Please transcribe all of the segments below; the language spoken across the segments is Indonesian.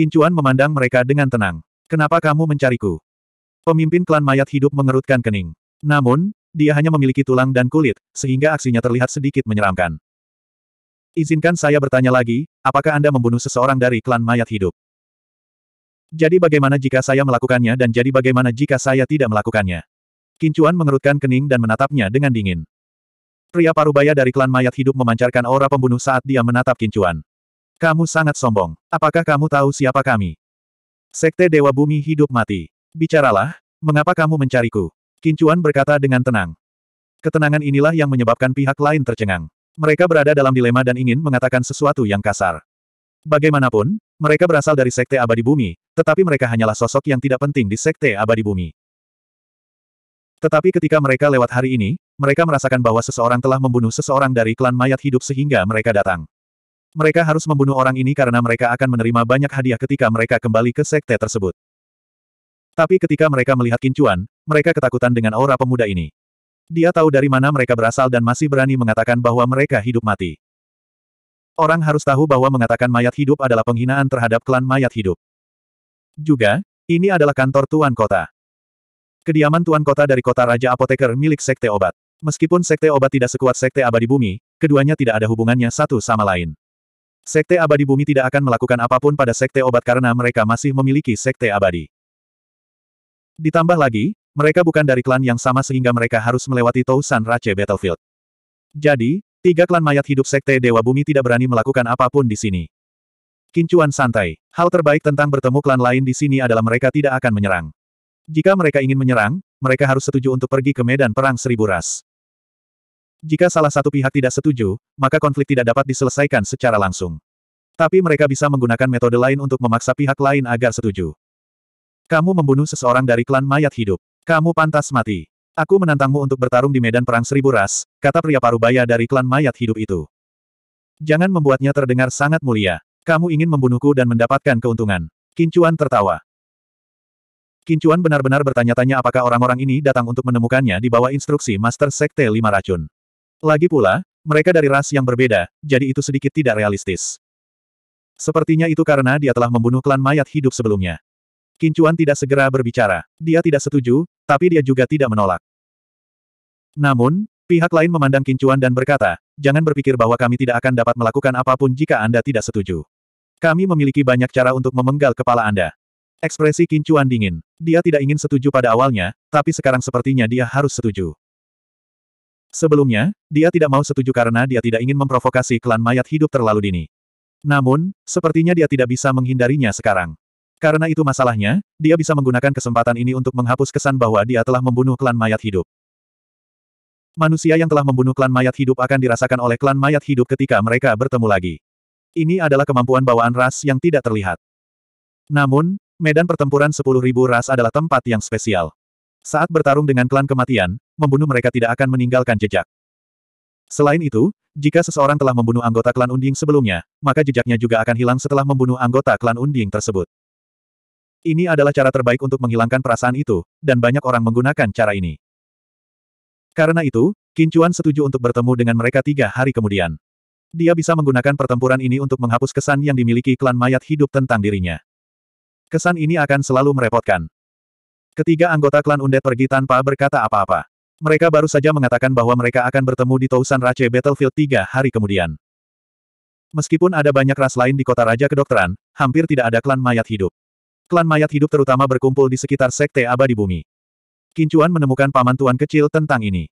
Kincuan memandang mereka dengan tenang. Kenapa kamu mencariku? Pemimpin klan mayat hidup mengerutkan kening. Namun, dia hanya memiliki tulang dan kulit, sehingga aksinya terlihat sedikit menyeramkan. Izinkan saya bertanya lagi, apakah Anda membunuh seseorang dari klan mayat hidup? Jadi bagaimana jika saya melakukannya dan jadi bagaimana jika saya tidak melakukannya? Kincuan mengerutkan kening dan menatapnya dengan dingin. Pria parubaya dari klan mayat hidup memancarkan aura pembunuh saat dia menatap Kincuan. Kamu sangat sombong. Apakah kamu tahu siapa kami? Sekte Dewa Bumi Hidup Mati. Bicaralah, mengapa kamu mencariku? Kincuan berkata dengan tenang. Ketenangan inilah yang menyebabkan pihak lain tercengang. Mereka berada dalam dilema dan ingin mengatakan sesuatu yang kasar. Bagaimanapun, mereka berasal dari Sekte Abadi Bumi, tetapi mereka hanyalah sosok yang tidak penting di Sekte Abadi Bumi. Tetapi ketika mereka lewat hari ini, mereka merasakan bahwa seseorang telah membunuh seseorang dari klan mayat hidup sehingga mereka datang. Mereka harus membunuh orang ini karena mereka akan menerima banyak hadiah ketika mereka kembali ke sekte tersebut. Tapi ketika mereka melihat Kincuan, mereka ketakutan dengan aura pemuda ini. Dia tahu dari mana mereka berasal dan masih berani mengatakan bahwa mereka hidup mati. Orang harus tahu bahwa mengatakan mayat hidup adalah penghinaan terhadap klan mayat hidup. Juga, ini adalah kantor Tuan Kota. Kediaman Tuan Kota dari kota Raja Apoteker milik Sekte Obat. Meskipun Sekte Obat tidak sekuat Sekte Abadi Bumi, keduanya tidak ada hubungannya satu sama lain. Sekte abadi bumi tidak akan melakukan apapun pada sekte obat karena mereka masih memiliki sekte abadi. Ditambah lagi, mereka bukan dari klan yang sama sehingga mereka harus melewati Tousan Rache Battlefield. Jadi, tiga klan mayat hidup sekte Dewa Bumi tidak berani melakukan apapun di sini. Kincuan santai. Hal terbaik tentang bertemu klan lain di sini adalah mereka tidak akan menyerang. Jika mereka ingin menyerang, mereka harus setuju untuk pergi ke medan perang seribu ras. Jika salah satu pihak tidak setuju, maka konflik tidak dapat diselesaikan secara langsung. Tapi mereka bisa menggunakan metode lain untuk memaksa pihak lain agar setuju. Kamu membunuh seseorang dari klan mayat hidup. Kamu pantas mati. Aku menantangmu untuk bertarung di medan perang seribu ras, kata pria parubaya dari klan mayat hidup itu. Jangan membuatnya terdengar sangat mulia. Kamu ingin membunuhku dan mendapatkan keuntungan. Kincuan tertawa. Kincuan benar-benar bertanya-tanya apakah orang-orang ini datang untuk menemukannya di bawah instruksi Master Sekte Lima Racun. Lagi pula, mereka dari ras yang berbeda, jadi itu sedikit tidak realistis. Sepertinya itu karena dia telah membunuh klan mayat hidup sebelumnya. Kincuan tidak segera berbicara. Dia tidak setuju, tapi dia juga tidak menolak. Namun, pihak lain memandang Kincuan dan berkata, jangan berpikir bahwa kami tidak akan dapat melakukan apapun jika Anda tidak setuju. Kami memiliki banyak cara untuk memenggal kepala Anda. Ekspresi Kincuan dingin. Dia tidak ingin setuju pada awalnya, tapi sekarang sepertinya dia harus setuju. Sebelumnya, dia tidak mau setuju karena dia tidak ingin memprovokasi klan mayat hidup terlalu dini. Namun, sepertinya dia tidak bisa menghindarinya sekarang. Karena itu masalahnya, dia bisa menggunakan kesempatan ini untuk menghapus kesan bahwa dia telah membunuh klan mayat hidup. Manusia yang telah membunuh klan mayat hidup akan dirasakan oleh klan mayat hidup ketika mereka bertemu lagi. Ini adalah kemampuan bawaan ras yang tidak terlihat. Namun, medan pertempuran 10.000 ras adalah tempat yang spesial. Saat bertarung dengan klan kematian, membunuh mereka tidak akan meninggalkan jejak. Selain itu, jika seseorang telah membunuh anggota klan unding sebelumnya, maka jejaknya juga akan hilang setelah membunuh anggota klan unding tersebut. Ini adalah cara terbaik untuk menghilangkan perasaan itu, dan banyak orang menggunakan cara ini. Karena itu, Kincuan setuju untuk bertemu dengan mereka tiga hari kemudian. Dia bisa menggunakan pertempuran ini untuk menghapus kesan yang dimiliki klan mayat hidup tentang dirinya. Kesan ini akan selalu merepotkan. Ketiga anggota klan Undead pergi tanpa berkata apa-apa. Mereka baru saja mengatakan bahwa mereka akan bertemu di Tousan Rache Battlefield tiga hari kemudian. Meskipun ada banyak ras lain di kota Raja Kedokteran, hampir tidak ada klan mayat hidup. Klan mayat hidup terutama berkumpul di sekitar Sekte Abadi Bumi. Kincuan menemukan paman tuan kecil tentang ini.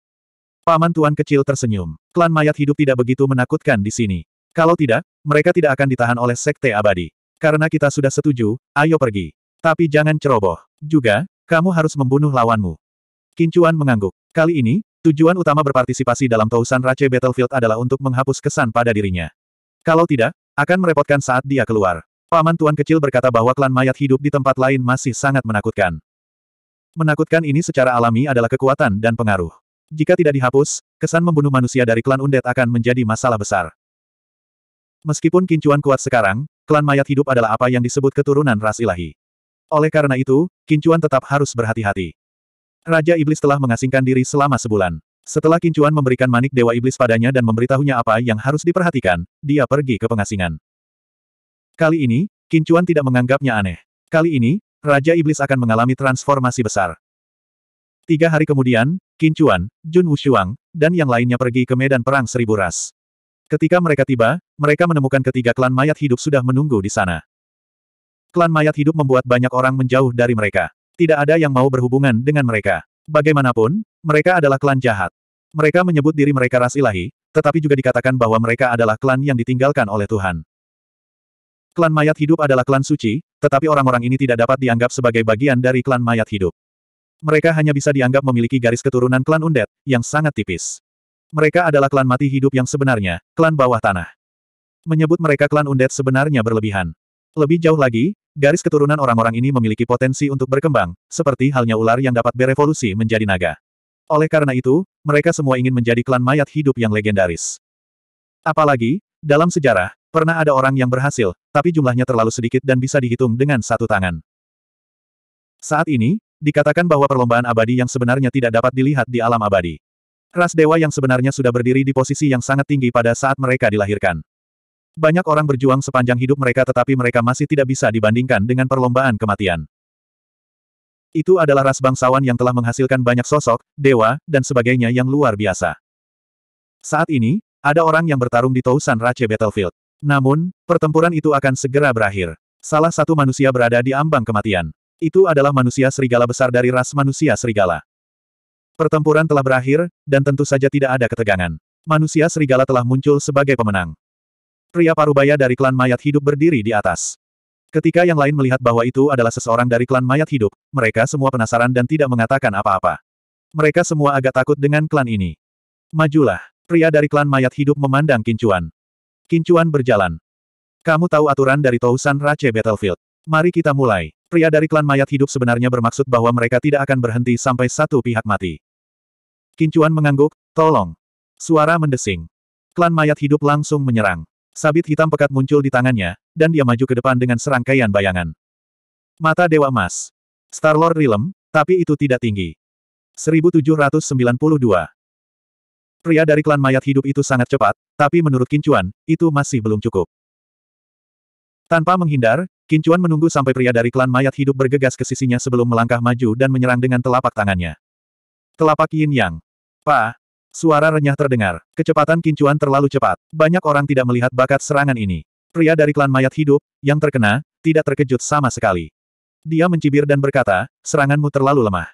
Paman tuan kecil tersenyum. Klan mayat hidup tidak begitu menakutkan di sini. Kalau tidak, mereka tidak akan ditahan oleh Sekte Abadi. Karena kita sudah setuju, ayo pergi. Tapi jangan ceroboh. Juga, kamu harus membunuh lawanmu. Kincuan mengangguk. Kali ini, tujuan utama berpartisipasi dalam Tousan Race Battlefield adalah untuk menghapus kesan pada dirinya. Kalau tidak, akan merepotkan saat dia keluar. Paman Tuan kecil berkata bahwa klan mayat hidup di tempat lain masih sangat menakutkan. Menakutkan ini secara alami adalah kekuatan dan pengaruh. Jika tidak dihapus, kesan membunuh manusia dari klan Undet akan menjadi masalah besar. Meskipun kincuan kuat sekarang, klan mayat hidup adalah apa yang disebut keturunan ras ilahi. Oleh karena itu, Kincuan tetap harus berhati-hati. Raja Iblis telah mengasingkan diri selama sebulan. Setelah Kincuan memberikan manik Dewa Iblis padanya dan memberitahunya apa yang harus diperhatikan, dia pergi ke pengasingan. Kali ini, Kincuan tidak menganggapnya aneh. Kali ini, Raja Iblis akan mengalami transformasi besar. Tiga hari kemudian, Kincuan, Jun Wushuang, dan yang lainnya pergi ke medan perang seribu ras. Ketika mereka tiba, mereka menemukan ketiga klan mayat hidup sudah menunggu di sana. Klan mayat hidup membuat banyak orang menjauh dari mereka. Tidak ada yang mau berhubungan dengan mereka. Bagaimanapun, mereka adalah klan jahat. Mereka menyebut diri mereka ras ilahi, tetapi juga dikatakan bahwa mereka adalah klan yang ditinggalkan oleh Tuhan. Klan mayat hidup adalah klan suci, tetapi orang-orang ini tidak dapat dianggap sebagai bagian dari klan mayat hidup. Mereka hanya bisa dianggap memiliki garis keturunan klan undet, yang sangat tipis. Mereka adalah klan mati hidup yang sebenarnya, klan bawah tanah. Menyebut mereka klan undet sebenarnya berlebihan. Lebih jauh lagi, garis keturunan orang-orang ini memiliki potensi untuk berkembang, seperti halnya ular yang dapat berevolusi menjadi naga. Oleh karena itu, mereka semua ingin menjadi klan mayat hidup yang legendaris. Apalagi, dalam sejarah, pernah ada orang yang berhasil, tapi jumlahnya terlalu sedikit dan bisa dihitung dengan satu tangan. Saat ini, dikatakan bahwa perlombaan abadi yang sebenarnya tidak dapat dilihat di alam abadi. Ras dewa yang sebenarnya sudah berdiri di posisi yang sangat tinggi pada saat mereka dilahirkan. Banyak orang berjuang sepanjang hidup mereka tetapi mereka masih tidak bisa dibandingkan dengan perlombaan kematian. Itu adalah ras bangsawan yang telah menghasilkan banyak sosok, dewa, dan sebagainya yang luar biasa. Saat ini, ada orang yang bertarung di Tousan Rache Battlefield. Namun, pertempuran itu akan segera berakhir. Salah satu manusia berada di ambang kematian. Itu adalah manusia serigala besar dari ras manusia serigala. Pertempuran telah berakhir, dan tentu saja tidak ada ketegangan. Manusia serigala telah muncul sebagai pemenang. Pria parubaya dari klan mayat hidup berdiri di atas. Ketika yang lain melihat bahwa itu adalah seseorang dari klan mayat hidup, mereka semua penasaran dan tidak mengatakan apa-apa. Mereka semua agak takut dengan klan ini. Majulah, pria dari klan mayat hidup memandang Kincuan. Kincuan berjalan. Kamu tahu aturan dari Tousan Rache Battlefield. Mari kita mulai. Pria dari klan mayat hidup sebenarnya bermaksud bahwa mereka tidak akan berhenti sampai satu pihak mati. Kincuan mengangguk, tolong. Suara mendesing. Klan mayat hidup langsung menyerang. Sabit hitam pekat muncul di tangannya, dan dia maju ke depan dengan serangkaian bayangan. Mata Dewa Emas. Star-Lord Rilem, tapi itu tidak tinggi. 1792. Pria dari klan mayat hidup itu sangat cepat, tapi menurut Kincuan, itu masih belum cukup. Tanpa menghindar, Kincuan menunggu sampai pria dari klan mayat hidup bergegas ke sisinya sebelum melangkah maju dan menyerang dengan telapak tangannya. Telapak Yin Yang. Pa, Suara renyah terdengar. Kecepatan kincuan terlalu cepat. Banyak orang tidak melihat bakat serangan ini. Pria dari klan mayat hidup, yang terkena, tidak terkejut sama sekali. Dia mencibir dan berkata, seranganmu terlalu lemah.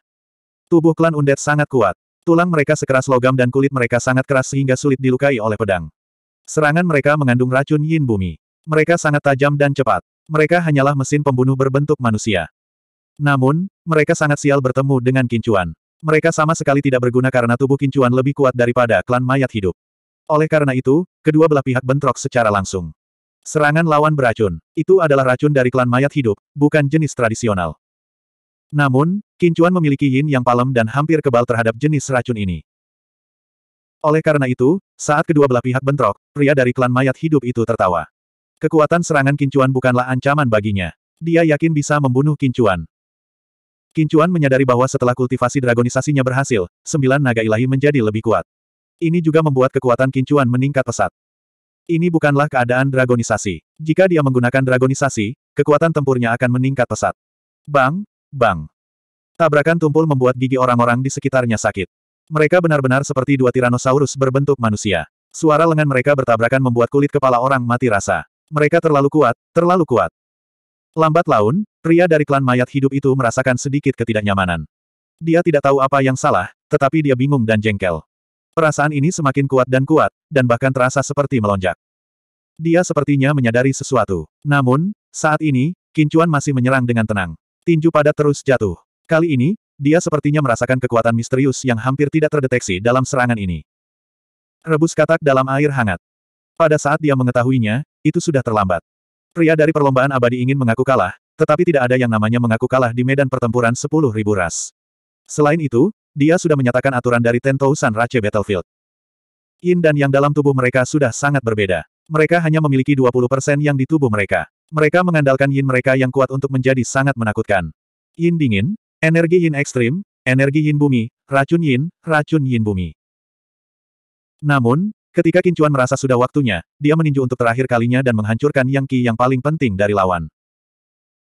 Tubuh klan undet sangat kuat. Tulang mereka sekeras logam dan kulit mereka sangat keras sehingga sulit dilukai oleh pedang. Serangan mereka mengandung racun yin bumi. Mereka sangat tajam dan cepat. Mereka hanyalah mesin pembunuh berbentuk manusia. Namun, mereka sangat sial bertemu dengan kincuan. Mereka sama sekali tidak berguna karena tubuh kincuan lebih kuat daripada klan mayat hidup. Oleh karena itu, kedua belah pihak bentrok secara langsung. Serangan lawan beracun. Itu adalah racun dari klan mayat hidup, bukan jenis tradisional. Namun, kincuan memiliki yin yang palem dan hampir kebal terhadap jenis racun ini. Oleh karena itu, saat kedua belah pihak bentrok, pria dari klan mayat hidup itu tertawa. Kekuatan serangan kincuan bukanlah ancaman baginya. Dia yakin bisa membunuh kincuan. Kincuan menyadari bahwa setelah kultivasi dragonisasinya berhasil, sembilan naga ilahi menjadi lebih kuat. Ini juga membuat kekuatan Kincuan meningkat pesat. Ini bukanlah keadaan dragonisasi. Jika dia menggunakan dragonisasi, kekuatan tempurnya akan meningkat pesat. Bang, bang. Tabrakan tumpul membuat gigi orang-orang di sekitarnya sakit. Mereka benar-benar seperti dua tiranosaurus berbentuk manusia. Suara lengan mereka bertabrakan membuat kulit kepala orang mati rasa. Mereka terlalu kuat, terlalu kuat. Lambat laun, Pria dari klan mayat hidup itu merasakan sedikit ketidaknyamanan. Dia tidak tahu apa yang salah, tetapi dia bingung dan jengkel. Perasaan ini semakin kuat dan kuat, dan bahkan terasa seperti melonjak. Dia sepertinya menyadari sesuatu. Namun, saat ini, Kincuan masih menyerang dengan tenang. Tinju padat terus jatuh. Kali ini, dia sepertinya merasakan kekuatan misterius yang hampir tidak terdeteksi dalam serangan ini. Rebus katak dalam air hangat. Pada saat dia mengetahuinya, itu sudah terlambat. Pria dari perlombaan abadi ingin mengaku kalah, tetapi tidak ada yang namanya mengaku kalah di medan pertempuran ribu ras. Selain itu, dia sudah menyatakan aturan dari Tentou San Rache Battlefield. Yin dan yang dalam tubuh mereka sudah sangat berbeda. Mereka hanya memiliki 20% yang di tubuh mereka. Mereka mengandalkan yin mereka yang kuat untuk menjadi sangat menakutkan. Yin dingin, energi yin ekstrim, energi yin bumi, racun yin, racun yin bumi. Namun, ketika Kincuan merasa sudah waktunya, dia meninju untuk terakhir kalinya dan menghancurkan yang ki yang paling penting dari lawan.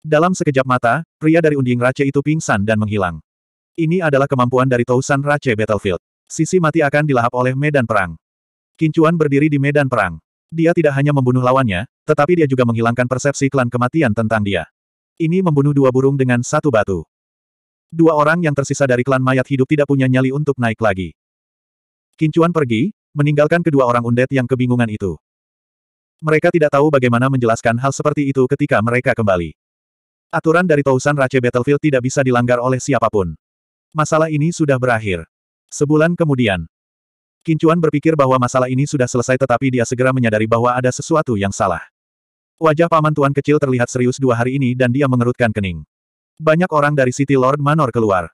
Dalam sekejap mata, pria dari unding Rache itu pingsan dan menghilang. Ini adalah kemampuan dari Tousan Rache Battlefield. Sisi mati akan dilahap oleh medan perang. Kincuan berdiri di medan perang. Dia tidak hanya membunuh lawannya, tetapi dia juga menghilangkan persepsi klan kematian tentang dia. Ini membunuh dua burung dengan satu batu. Dua orang yang tersisa dari klan mayat hidup tidak punya nyali untuk naik lagi. Kincuan pergi, meninggalkan kedua orang undet yang kebingungan itu. Mereka tidak tahu bagaimana menjelaskan hal seperti itu ketika mereka kembali. Aturan dari Tousan Rache Battlefield tidak bisa dilanggar oleh siapapun. Masalah ini sudah berakhir. Sebulan kemudian, Kincuan berpikir bahwa masalah ini sudah selesai tetapi dia segera menyadari bahwa ada sesuatu yang salah. Wajah paman tuan kecil terlihat serius dua hari ini dan dia mengerutkan kening. Banyak orang dari City Lord Manor keluar.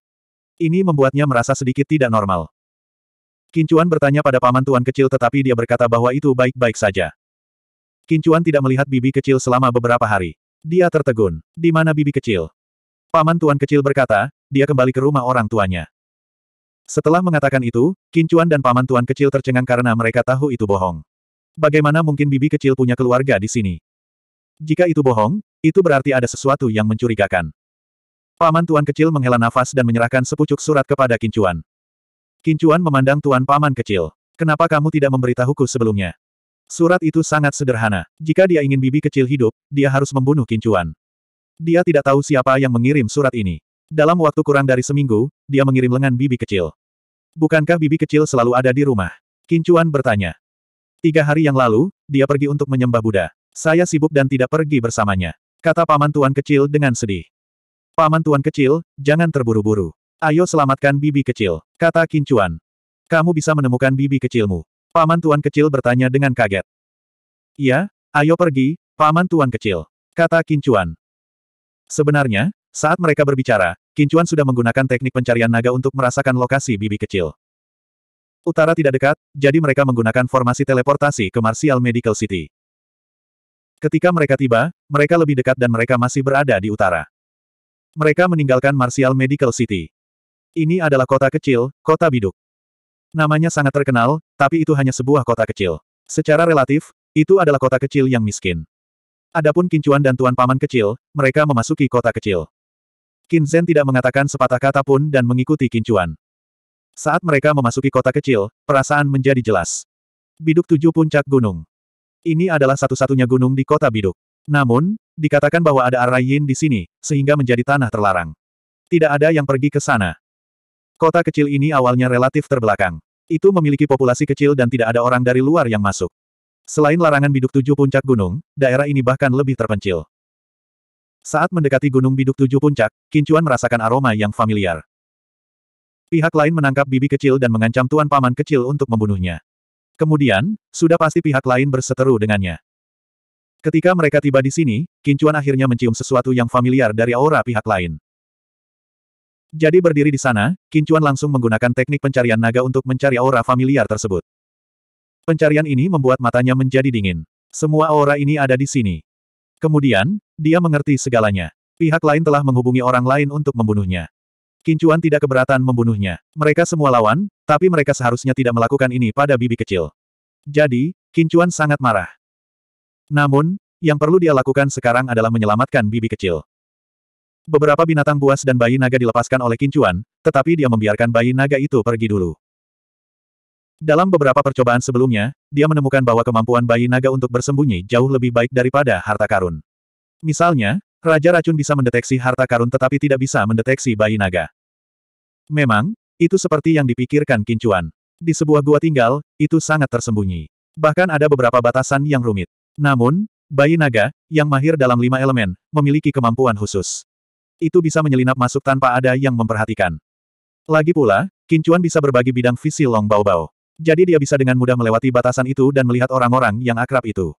Ini membuatnya merasa sedikit tidak normal. Kincuan bertanya pada paman tuan kecil tetapi dia berkata bahwa itu baik-baik saja. Kincuan tidak melihat bibi kecil selama beberapa hari. Dia tertegun. Di mana bibi kecil? Paman tuan kecil berkata, dia kembali ke rumah orang tuanya. Setelah mengatakan itu, Kincuan dan paman tuan kecil tercengang karena mereka tahu itu bohong. Bagaimana mungkin bibi kecil punya keluarga di sini? Jika itu bohong, itu berarti ada sesuatu yang mencurigakan. Paman tuan kecil menghela nafas dan menyerahkan sepucuk surat kepada Kincuan. Kincuan memandang tuan paman kecil. Kenapa kamu tidak memberitahuku sebelumnya? Surat itu sangat sederhana. Jika dia ingin bibi kecil hidup, dia harus membunuh Kincuan. Dia tidak tahu siapa yang mengirim surat ini. Dalam waktu kurang dari seminggu, dia mengirim lengan bibi kecil. Bukankah bibi kecil selalu ada di rumah? Kincuan bertanya. Tiga hari yang lalu, dia pergi untuk menyembah Buddha. Saya sibuk dan tidak pergi bersamanya. Kata paman tuan kecil dengan sedih. Paman tuan kecil, jangan terburu-buru. Ayo selamatkan bibi kecil. Kata Kincuan. Kamu bisa menemukan bibi kecilmu. Paman Tuan Kecil bertanya dengan kaget. Iya, ayo pergi, Paman Tuan Kecil. Kata Kincuan. Sebenarnya, saat mereka berbicara, Kincuan sudah menggunakan teknik pencarian naga untuk merasakan lokasi bibi kecil. Utara tidak dekat, jadi mereka menggunakan formasi teleportasi ke Martial Medical City. Ketika mereka tiba, mereka lebih dekat dan mereka masih berada di utara. Mereka meninggalkan Martial Medical City. Ini adalah kota kecil, kota biduk. Namanya sangat terkenal, tapi itu hanya sebuah kota kecil. Secara relatif, itu adalah kota kecil yang miskin. Adapun Kincuan dan Tuan Paman kecil, mereka memasuki kota kecil. Kinzen tidak mengatakan sepatah kata pun dan mengikuti Kincuan. Saat mereka memasuki kota kecil, perasaan menjadi jelas. Biduk tujuh puncak gunung. Ini adalah satu-satunya gunung di kota Biduk. Namun, dikatakan bahwa ada Arayin di sini, sehingga menjadi tanah terlarang. Tidak ada yang pergi ke sana. Kota kecil ini awalnya relatif terbelakang. Itu memiliki populasi kecil dan tidak ada orang dari luar yang masuk. Selain larangan biduk tujuh puncak gunung, daerah ini bahkan lebih terpencil. Saat mendekati gunung biduk tujuh puncak, Kincuan merasakan aroma yang familiar. Pihak lain menangkap bibi kecil dan mengancam tuan paman kecil untuk membunuhnya. Kemudian, sudah pasti pihak lain berseteru dengannya. Ketika mereka tiba di sini, Kincuan akhirnya mencium sesuatu yang familiar dari aura pihak lain. Jadi berdiri di sana, Kincuan langsung menggunakan teknik pencarian naga untuk mencari aura familiar tersebut. Pencarian ini membuat matanya menjadi dingin. Semua aura ini ada di sini. Kemudian, dia mengerti segalanya. Pihak lain telah menghubungi orang lain untuk membunuhnya. Kincuan tidak keberatan membunuhnya. Mereka semua lawan, tapi mereka seharusnya tidak melakukan ini pada bibi kecil. Jadi, Kincuan sangat marah. Namun, yang perlu dia lakukan sekarang adalah menyelamatkan bibi kecil. Beberapa binatang buas dan bayi naga dilepaskan oleh Kincuan, tetapi dia membiarkan bayi naga itu pergi dulu. Dalam beberapa percobaan sebelumnya, dia menemukan bahwa kemampuan bayi naga untuk bersembunyi jauh lebih baik daripada harta karun. Misalnya, Raja Racun bisa mendeteksi harta karun tetapi tidak bisa mendeteksi bayi naga. Memang, itu seperti yang dipikirkan Kincuan. Di sebuah gua tinggal, itu sangat tersembunyi. Bahkan ada beberapa batasan yang rumit. Namun, bayi naga, yang mahir dalam lima elemen, memiliki kemampuan khusus itu bisa menyelinap masuk tanpa ada yang memperhatikan. Lagi pula, Kincuan bisa berbagi bidang visi Long Bao Bao. Jadi dia bisa dengan mudah melewati batasan itu dan melihat orang-orang yang akrab itu.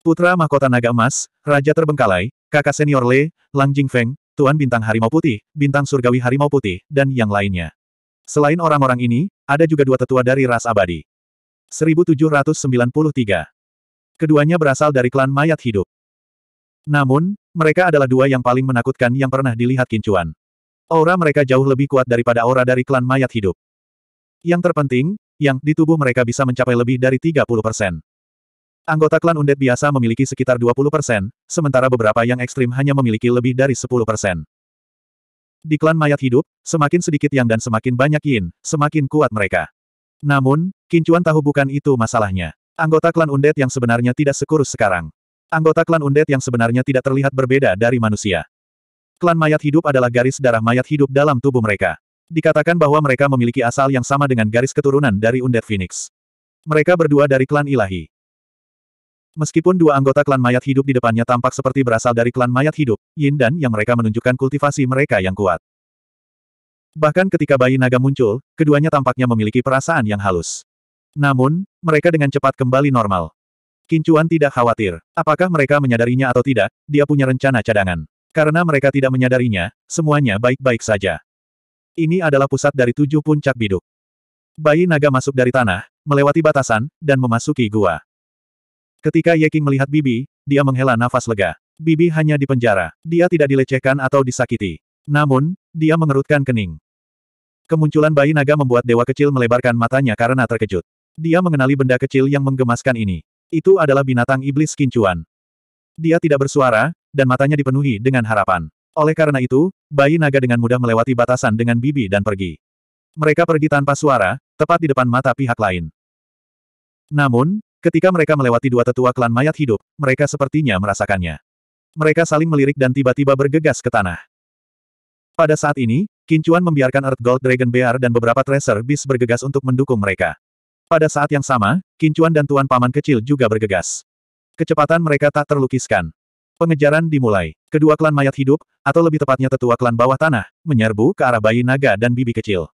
Putra Mahkota Naga Emas, Raja Terbengkalai, kakak senior Le, Lang Feng, Tuan Bintang Harimau Putih, Bintang Surgawi Harimau Putih, dan yang lainnya. Selain orang-orang ini, ada juga dua tetua dari ras abadi. 1793. Keduanya berasal dari klan mayat hidup. Namun, mereka adalah dua yang paling menakutkan yang pernah dilihat Kincuan. Aura mereka jauh lebih kuat daripada aura dari klan mayat hidup. Yang terpenting, yang di tubuh mereka bisa mencapai lebih dari 30 persen. Anggota klan undet biasa memiliki sekitar 20 persen, sementara beberapa yang ekstrim hanya memiliki lebih dari 10 persen. Di klan mayat hidup, semakin sedikit yang dan semakin banyak yin, semakin kuat mereka. Namun, Kincuan tahu bukan itu masalahnya. Anggota klan undet yang sebenarnya tidak sekurus sekarang. Anggota klan Undead yang sebenarnya tidak terlihat berbeda dari manusia. Klan mayat hidup adalah garis darah mayat hidup dalam tubuh mereka. Dikatakan bahwa mereka memiliki asal yang sama dengan garis keturunan dari Undead Phoenix. Mereka berdua dari klan ilahi. Meskipun dua anggota klan mayat hidup di depannya tampak seperti berasal dari klan mayat hidup, Yin dan Yang mereka menunjukkan kultivasi mereka yang kuat. Bahkan ketika bayi naga muncul, keduanya tampaknya memiliki perasaan yang halus. Namun, mereka dengan cepat kembali normal. Kincuan tidak khawatir. Apakah mereka menyadarinya atau tidak, dia punya rencana cadangan. Karena mereka tidak menyadarinya, semuanya baik-baik saja. Ini adalah pusat dari tujuh puncak biduk. Bayi naga masuk dari tanah, melewati batasan, dan memasuki gua. Ketika Yeking melihat Bibi, dia menghela nafas lega. Bibi hanya dipenjara. Dia tidak dilecehkan atau disakiti. Namun, dia mengerutkan kening. Kemunculan bayi naga membuat dewa kecil melebarkan matanya karena terkejut. Dia mengenali benda kecil yang menggemaskan ini. Itu adalah binatang iblis kincuan. Dia tidak bersuara, dan matanya dipenuhi dengan harapan. Oleh karena itu, bayi naga dengan mudah melewati batasan dengan bibi dan pergi. Mereka pergi tanpa suara, tepat di depan mata pihak lain. Namun, ketika mereka melewati dua tetua klan mayat hidup, mereka sepertinya merasakannya. Mereka saling melirik dan tiba-tiba bergegas ke tanah. Pada saat ini, Kincuan membiarkan Earth Gold Dragon Bear dan beberapa Tracer Beast bergegas untuk mendukung mereka. Pada saat yang sama, Kincuan dan Tuan Paman kecil juga bergegas. Kecepatan mereka tak terlukiskan. Pengejaran dimulai. Kedua klan mayat hidup, atau lebih tepatnya tetua klan bawah tanah, menyerbu ke arah bayi naga dan bibi kecil.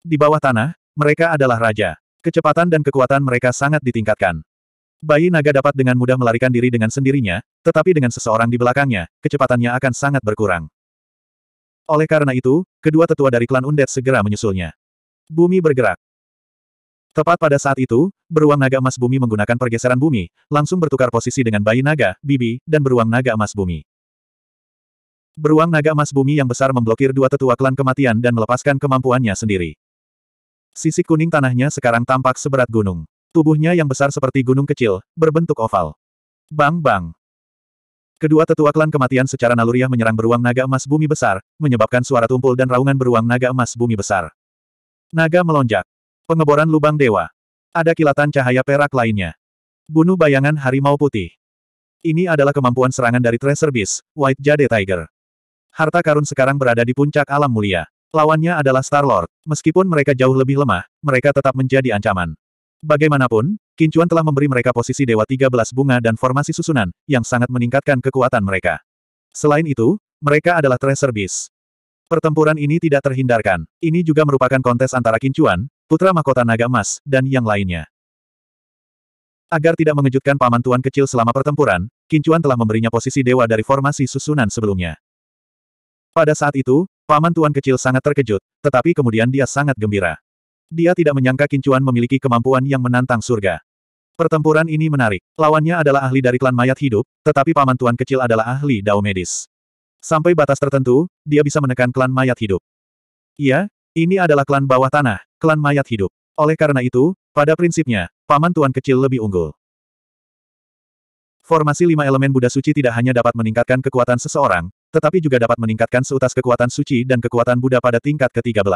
Di bawah tanah, mereka adalah raja. Kecepatan dan kekuatan mereka sangat ditingkatkan. Bayi naga dapat dengan mudah melarikan diri dengan sendirinya, tetapi dengan seseorang di belakangnya, kecepatannya akan sangat berkurang. Oleh karena itu, kedua tetua dari klan undet segera menyusulnya. Bumi bergerak. Tepat pada saat itu, beruang naga emas bumi menggunakan pergeseran bumi, langsung bertukar posisi dengan bayi naga, bibi, dan beruang naga emas bumi. Beruang naga emas bumi yang besar memblokir dua tetua klan kematian dan melepaskan kemampuannya sendiri. Sisi kuning tanahnya sekarang tampak seberat gunung. Tubuhnya yang besar seperti gunung kecil, berbentuk oval. Bang-bang. Kedua tetua klan kematian secara naluriah menyerang beruang naga emas bumi besar, menyebabkan suara tumpul dan raungan beruang naga emas bumi besar. Naga melonjak. Pengeboran lubang dewa. Ada kilatan cahaya perak lainnya. Bunuh bayangan harimau putih. Ini adalah kemampuan serangan dari Tracer Beast, White Jade Tiger. Harta karun sekarang berada di puncak alam mulia. Lawannya adalah Star-Lord. Meskipun mereka jauh lebih lemah, mereka tetap menjadi ancaman. Bagaimanapun, Kincuan telah memberi mereka posisi Dewa 13 Bunga dan formasi susunan, yang sangat meningkatkan kekuatan mereka. Selain itu, mereka adalah Tracer Beast. Pertempuran ini tidak terhindarkan. Ini juga merupakan kontes antara Kincuan, Putra Mahkota Naga Emas dan yang lainnya. Agar tidak mengejutkan paman tuan kecil selama pertempuran, Kincuan telah memberinya posisi dewa dari formasi susunan sebelumnya. Pada saat itu, paman tuan kecil sangat terkejut, tetapi kemudian dia sangat gembira. Dia tidak menyangka Kincuan memiliki kemampuan yang menantang surga. Pertempuran ini menarik. Lawannya adalah ahli dari klan mayat hidup, tetapi paman tuan kecil adalah ahli dao medis. Sampai batas tertentu, dia bisa menekan klan mayat hidup. Iya, ini adalah klan bawah tanah, klan mayat hidup. Oleh karena itu, pada prinsipnya, paman tuan kecil lebih unggul. Formasi lima elemen Buddha suci tidak hanya dapat meningkatkan kekuatan seseorang, tetapi juga dapat meningkatkan seutas kekuatan suci dan kekuatan Buddha pada tingkat ke-13.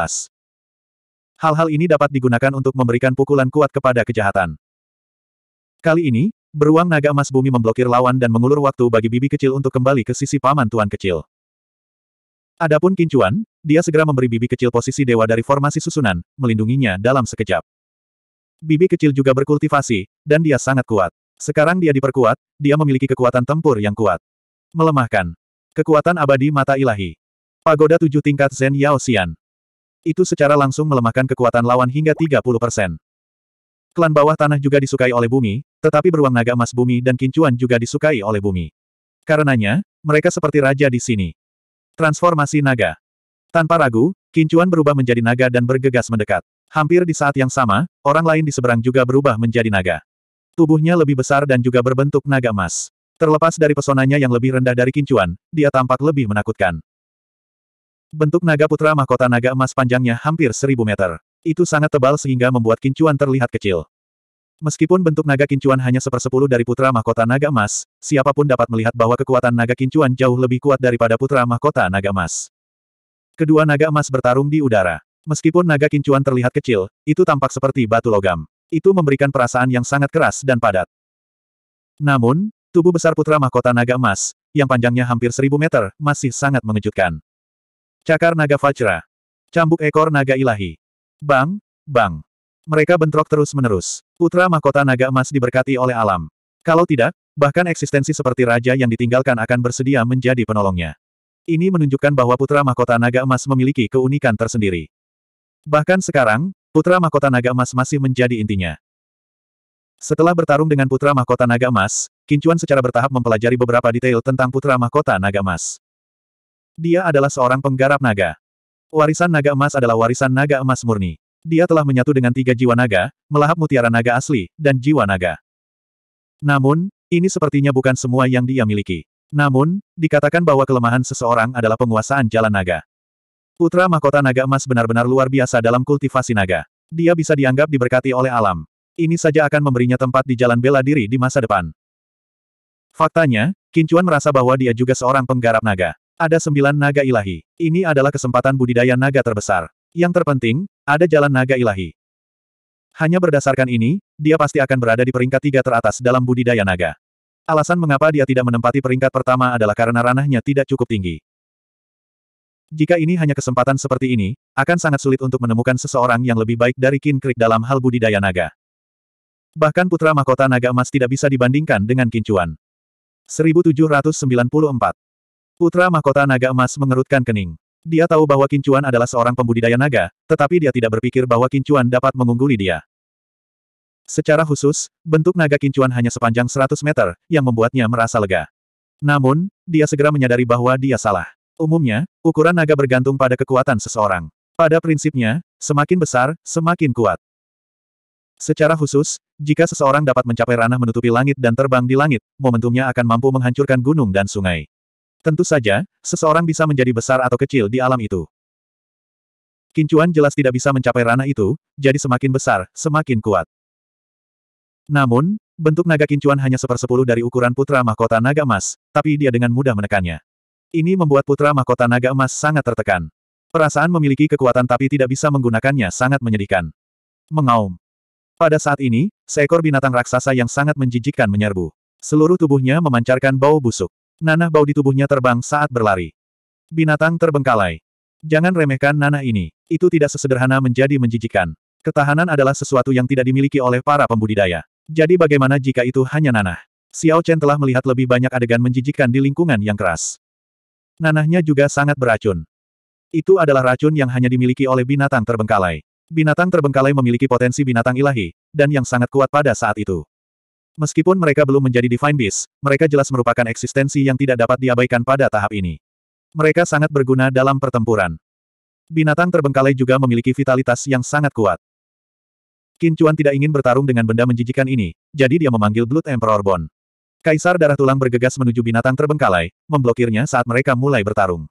Hal-hal ini dapat digunakan untuk memberikan pukulan kuat kepada kejahatan. Kali ini, beruang naga emas bumi memblokir lawan dan mengulur waktu bagi bibi kecil untuk kembali ke sisi paman tuan kecil. Adapun Kincuan, dia segera memberi bibi kecil posisi dewa dari formasi susunan, melindunginya dalam sekejap. Bibi kecil juga berkultivasi, dan dia sangat kuat. Sekarang dia diperkuat, dia memiliki kekuatan tempur yang kuat. Melemahkan. Kekuatan abadi mata ilahi. Pagoda tujuh tingkat Zen Yao Xian. Itu secara langsung melemahkan kekuatan lawan hingga 30%. Klan bawah tanah juga disukai oleh bumi, tetapi beruang naga emas bumi dan kincuan juga disukai oleh bumi. Karenanya, mereka seperti raja di sini. Transformasi naga. Tanpa ragu, Kincuan berubah menjadi naga dan bergegas mendekat. Hampir di saat yang sama, orang lain di seberang juga berubah menjadi naga. Tubuhnya lebih besar dan juga berbentuk naga emas. Terlepas dari pesonanya yang lebih rendah dari Kincuan, dia tampak lebih menakutkan. Bentuk naga putra mahkota naga emas panjangnya hampir seribu meter. Itu sangat tebal sehingga membuat Kincuan terlihat kecil. Meskipun bentuk naga kincuan hanya sepersepuluh dari putra mahkota naga emas, siapapun dapat melihat bahwa kekuatan naga kincuan jauh lebih kuat daripada putra mahkota naga emas. Kedua naga emas bertarung di udara. Meskipun naga kincuan terlihat kecil, itu tampak seperti batu logam. Itu memberikan perasaan yang sangat keras dan padat. Namun, tubuh besar putra mahkota naga emas, yang panjangnya hampir seribu meter, masih sangat mengejutkan. Cakar naga Fajra. Cambuk ekor naga ilahi. Bang, bang. Mereka bentrok terus-menerus. Putra mahkota naga emas diberkati oleh alam. Kalau tidak, bahkan eksistensi seperti raja yang ditinggalkan akan bersedia menjadi penolongnya. Ini menunjukkan bahwa putra mahkota naga emas memiliki keunikan tersendiri. Bahkan sekarang, putra mahkota naga emas masih menjadi intinya. Setelah bertarung dengan putra mahkota naga emas, Kincuan secara bertahap mempelajari beberapa detail tentang putra mahkota naga emas. Dia adalah seorang penggarap naga. Warisan naga emas adalah warisan naga emas murni. Dia telah menyatu dengan tiga jiwa naga, melahap mutiara naga asli, dan jiwa naga. Namun, ini sepertinya bukan semua yang dia miliki. Namun, dikatakan bahwa kelemahan seseorang adalah penguasaan jalan naga. Putra mahkota naga emas benar-benar luar biasa dalam kultivasi naga. Dia bisa dianggap diberkati oleh alam. Ini saja akan memberinya tempat di jalan bela diri di masa depan. Faktanya, Kincuan merasa bahwa dia juga seorang penggarap naga. Ada sembilan naga ilahi. Ini adalah kesempatan budidaya naga terbesar. Yang terpenting, ada jalan naga ilahi. Hanya berdasarkan ini, dia pasti akan berada di peringkat tiga teratas dalam budidaya naga. Alasan mengapa dia tidak menempati peringkat pertama adalah karena ranahnya tidak cukup tinggi. Jika ini hanya kesempatan seperti ini, akan sangat sulit untuk menemukan seseorang yang lebih baik dari Kin Krik dalam hal budidaya naga. Bahkan putra mahkota naga emas tidak bisa dibandingkan dengan Kincuan. 1794. Putra mahkota naga emas mengerutkan kening. Dia tahu bahwa Kincuan adalah seorang pembudidaya naga, tetapi dia tidak berpikir bahwa Kincuan dapat mengungguli dia. Secara khusus, bentuk naga Kincuan hanya sepanjang 100 meter, yang membuatnya merasa lega. Namun, dia segera menyadari bahwa dia salah. Umumnya, ukuran naga bergantung pada kekuatan seseorang. Pada prinsipnya, semakin besar, semakin kuat. Secara khusus, jika seseorang dapat mencapai ranah menutupi langit dan terbang di langit, momentumnya akan mampu menghancurkan gunung dan sungai. Tentu saja, seseorang bisa menjadi besar atau kecil di alam itu. Kincuan jelas tidak bisa mencapai ranah itu, jadi semakin besar, semakin kuat. Namun, bentuk naga kincuan hanya sepersepuluh dari ukuran putra mahkota naga emas, tapi dia dengan mudah menekannya. Ini membuat putra mahkota naga emas sangat tertekan. Perasaan memiliki kekuatan tapi tidak bisa menggunakannya sangat menyedihkan. Mengaum. Pada saat ini, seekor binatang raksasa yang sangat menjijikkan menyerbu. Seluruh tubuhnya memancarkan bau busuk. Nanah bau di tubuhnya terbang saat berlari. Binatang terbengkalai. Jangan remehkan nanah ini. Itu tidak sesederhana menjadi menjijikan. Ketahanan adalah sesuatu yang tidak dimiliki oleh para pembudidaya. Jadi bagaimana jika itu hanya nanah? Xiao Chen telah melihat lebih banyak adegan menjijikan di lingkungan yang keras. Nanahnya juga sangat beracun. Itu adalah racun yang hanya dimiliki oleh binatang terbengkalai. Binatang terbengkalai memiliki potensi binatang ilahi, dan yang sangat kuat pada saat itu. Meskipun mereka belum menjadi Divine Beast, mereka jelas merupakan eksistensi yang tidak dapat diabaikan pada tahap ini. Mereka sangat berguna dalam pertempuran. Binatang terbengkalai juga memiliki vitalitas yang sangat kuat. Qin tidak ingin bertarung dengan benda menjijikan ini, jadi dia memanggil Blood Emperor Bone. Kaisar Darah Tulang bergegas menuju binatang terbengkalai, memblokirnya saat mereka mulai bertarung.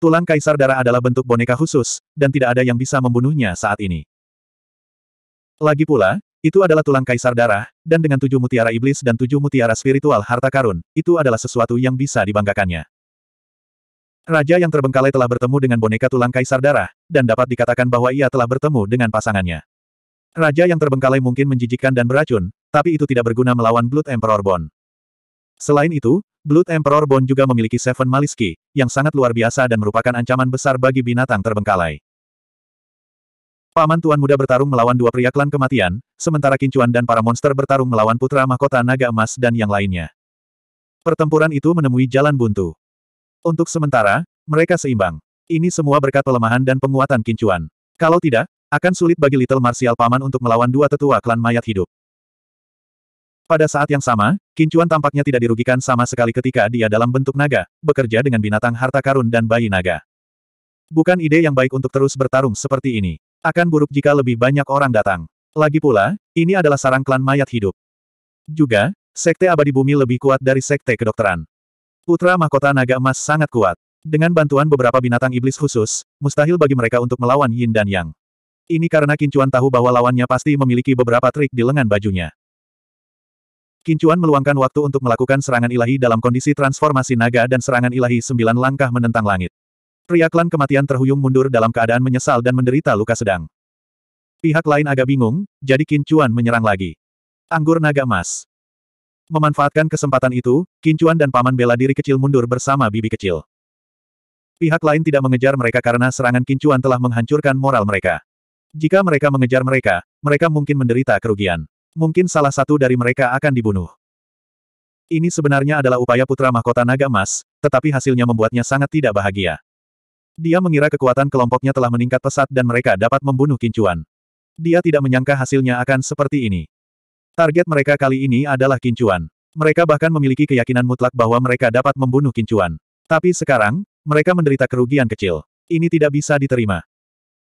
Tulang Kaisar Darah adalah bentuk boneka khusus, dan tidak ada yang bisa membunuhnya saat ini. Lagi pula, itu adalah tulang kaisar darah, dan dengan tujuh mutiara iblis dan tujuh mutiara spiritual harta karun, itu adalah sesuatu yang bisa dibanggakannya. Raja yang terbengkalai telah bertemu dengan boneka tulang kaisar darah, dan dapat dikatakan bahwa ia telah bertemu dengan pasangannya. Raja yang terbengkalai mungkin menjijikkan dan beracun, tapi itu tidak berguna melawan Blood Emperor Bone. Selain itu, Blood Emperor Bone juga memiliki Seven Maliski, yang sangat luar biasa dan merupakan ancaman besar bagi binatang terbengkalai. Paman Tuan Muda bertarung melawan dua pria klan kematian, sementara Kincuan dan para monster bertarung melawan putra mahkota naga emas dan yang lainnya. Pertempuran itu menemui jalan buntu. Untuk sementara, mereka seimbang. Ini semua berkat pelemahan dan penguatan Kincuan. Kalau tidak, akan sulit bagi Little Martial Paman untuk melawan dua tetua klan mayat hidup. Pada saat yang sama, Kincuan tampaknya tidak dirugikan sama sekali ketika dia dalam bentuk naga, bekerja dengan binatang harta karun dan bayi naga. Bukan ide yang baik untuk terus bertarung seperti ini. Akan buruk jika lebih banyak orang datang. Lagi pula, ini adalah sarang klan mayat hidup. Juga, sekte abadi bumi lebih kuat dari sekte kedokteran. Putra mahkota naga emas sangat kuat. Dengan bantuan beberapa binatang iblis khusus, mustahil bagi mereka untuk melawan yin dan yang. Ini karena Kincuan tahu bahwa lawannya pasti memiliki beberapa trik di lengan bajunya. Kincuan meluangkan waktu untuk melakukan serangan ilahi dalam kondisi transformasi naga dan serangan ilahi sembilan langkah menentang langit. Pria klan kematian terhuyung mundur dalam keadaan menyesal dan menderita luka sedang. Pihak lain agak bingung, jadi Kincuan menyerang lagi. Anggur naga emas. Memanfaatkan kesempatan itu, Kincuan dan paman bela diri kecil mundur bersama bibi kecil. Pihak lain tidak mengejar mereka karena serangan Kincuan telah menghancurkan moral mereka. Jika mereka mengejar mereka, mereka mungkin menderita kerugian. Mungkin salah satu dari mereka akan dibunuh. Ini sebenarnya adalah upaya putra mahkota naga emas, tetapi hasilnya membuatnya sangat tidak bahagia. Dia mengira kekuatan kelompoknya telah meningkat pesat dan mereka dapat membunuh Kincuan. Dia tidak menyangka hasilnya akan seperti ini. Target mereka kali ini adalah Kincuan. Mereka bahkan memiliki keyakinan mutlak bahwa mereka dapat membunuh Kincuan. Tapi sekarang, mereka menderita kerugian kecil. Ini tidak bisa diterima.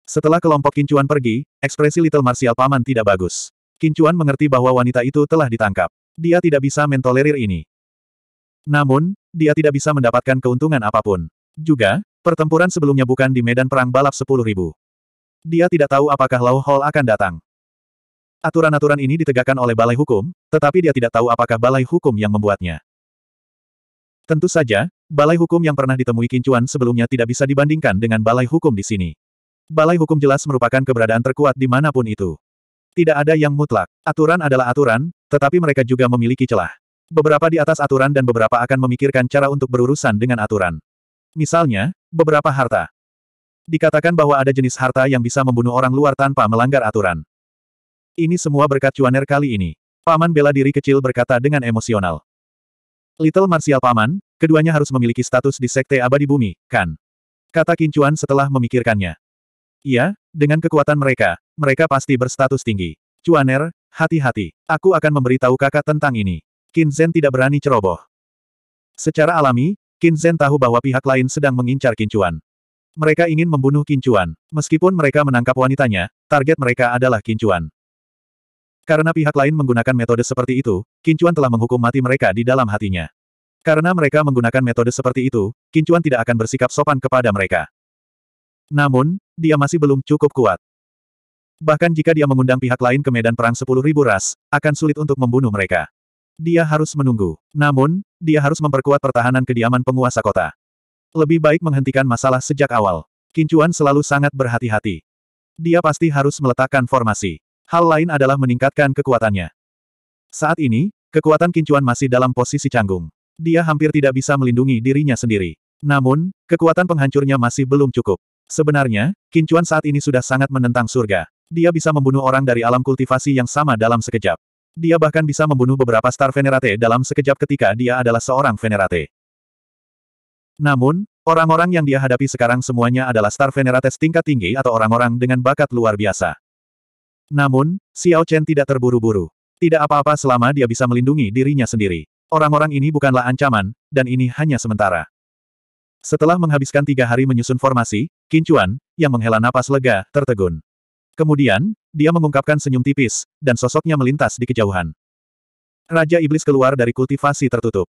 Setelah kelompok Kincuan pergi, ekspresi Little Martial Paman tidak bagus. Kincuan mengerti bahwa wanita itu telah ditangkap. Dia tidak bisa mentolerir ini. Namun, dia tidak bisa mendapatkan keuntungan apapun. Juga, Pertempuran sebelumnya bukan di medan perang balap ribu. Dia tidak tahu apakah Law Hall akan datang. Aturan-aturan ini ditegakkan oleh Balai Hukum, tetapi dia tidak tahu apakah Balai Hukum yang membuatnya. Tentu saja, Balai Hukum yang pernah ditemui Kincuan sebelumnya tidak bisa dibandingkan dengan Balai Hukum di sini. Balai Hukum jelas merupakan keberadaan terkuat dimanapun itu. Tidak ada yang mutlak. Aturan adalah aturan, tetapi mereka juga memiliki celah. Beberapa di atas aturan dan beberapa akan memikirkan cara untuk berurusan dengan aturan. Misalnya, beberapa harta. Dikatakan bahwa ada jenis harta yang bisa membunuh orang luar tanpa melanggar aturan. Ini semua berkat Cuaner kali ini. Paman bela diri kecil berkata dengan emosional. Little Martial Paman, keduanya harus memiliki status di Sekte Abadi Bumi, kan? Kata Kincuan setelah memikirkannya. Iya, dengan kekuatan mereka, mereka pasti berstatus tinggi. Cuaner, hati-hati. Aku akan memberitahu kakak tentang ini. Kinzen tidak berani ceroboh. Secara alami, Kinzen tahu bahwa pihak lain sedang mengincar Kincuan. Mereka ingin membunuh Kincuan. Meskipun mereka menangkap wanitanya, target mereka adalah Kincuan. Karena pihak lain menggunakan metode seperti itu, Kincuan telah menghukum mati mereka di dalam hatinya. Karena mereka menggunakan metode seperti itu, Kincuan tidak akan bersikap sopan kepada mereka. Namun, dia masih belum cukup kuat. Bahkan jika dia mengundang pihak lain ke medan perang 10.000 ras, akan sulit untuk membunuh mereka. Dia harus menunggu. Namun, dia harus memperkuat pertahanan kediaman penguasa kota. Lebih baik menghentikan masalah sejak awal. Kincuan selalu sangat berhati-hati. Dia pasti harus meletakkan formasi. Hal lain adalah meningkatkan kekuatannya. Saat ini, kekuatan Kincuan masih dalam posisi canggung. Dia hampir tidak bisa melindungi dirinya sendiri. Namun, kekuatan penghancurnya masih belum cukup. Sebenarnya, Kincuan saat ini sudah sangat menentang surga. Dia bisa membunuh orang dari alam kultivasi yang sama dalam sekejap. Dia bahkan bisa membunuh beberapa star venerate dalam sekejap ketika dia adalah seorang venerate. Namun, orang-orang yang dia hadapi sekarang semuanya adalah star Venerate tingkat tinggi atau orang-orang dengan bakat luar biasa. Namun, Xiao Chen tidak terburu-buru. Tidak apa-apa selama dia bisa melindungi dirinya sendiri. Orang-orang ini bukanlah ancaman, dan ini hanya sementara. Setelah menghabiskan tiga hari menyusun formasi, Kincuan, yang menghela napas lega, tertegun. Kemudian, dia mengungkapkan senyum tipis, dan sosoknya melintas di kejauhan. Raja Iblis keluar dari kultivasi tertutup.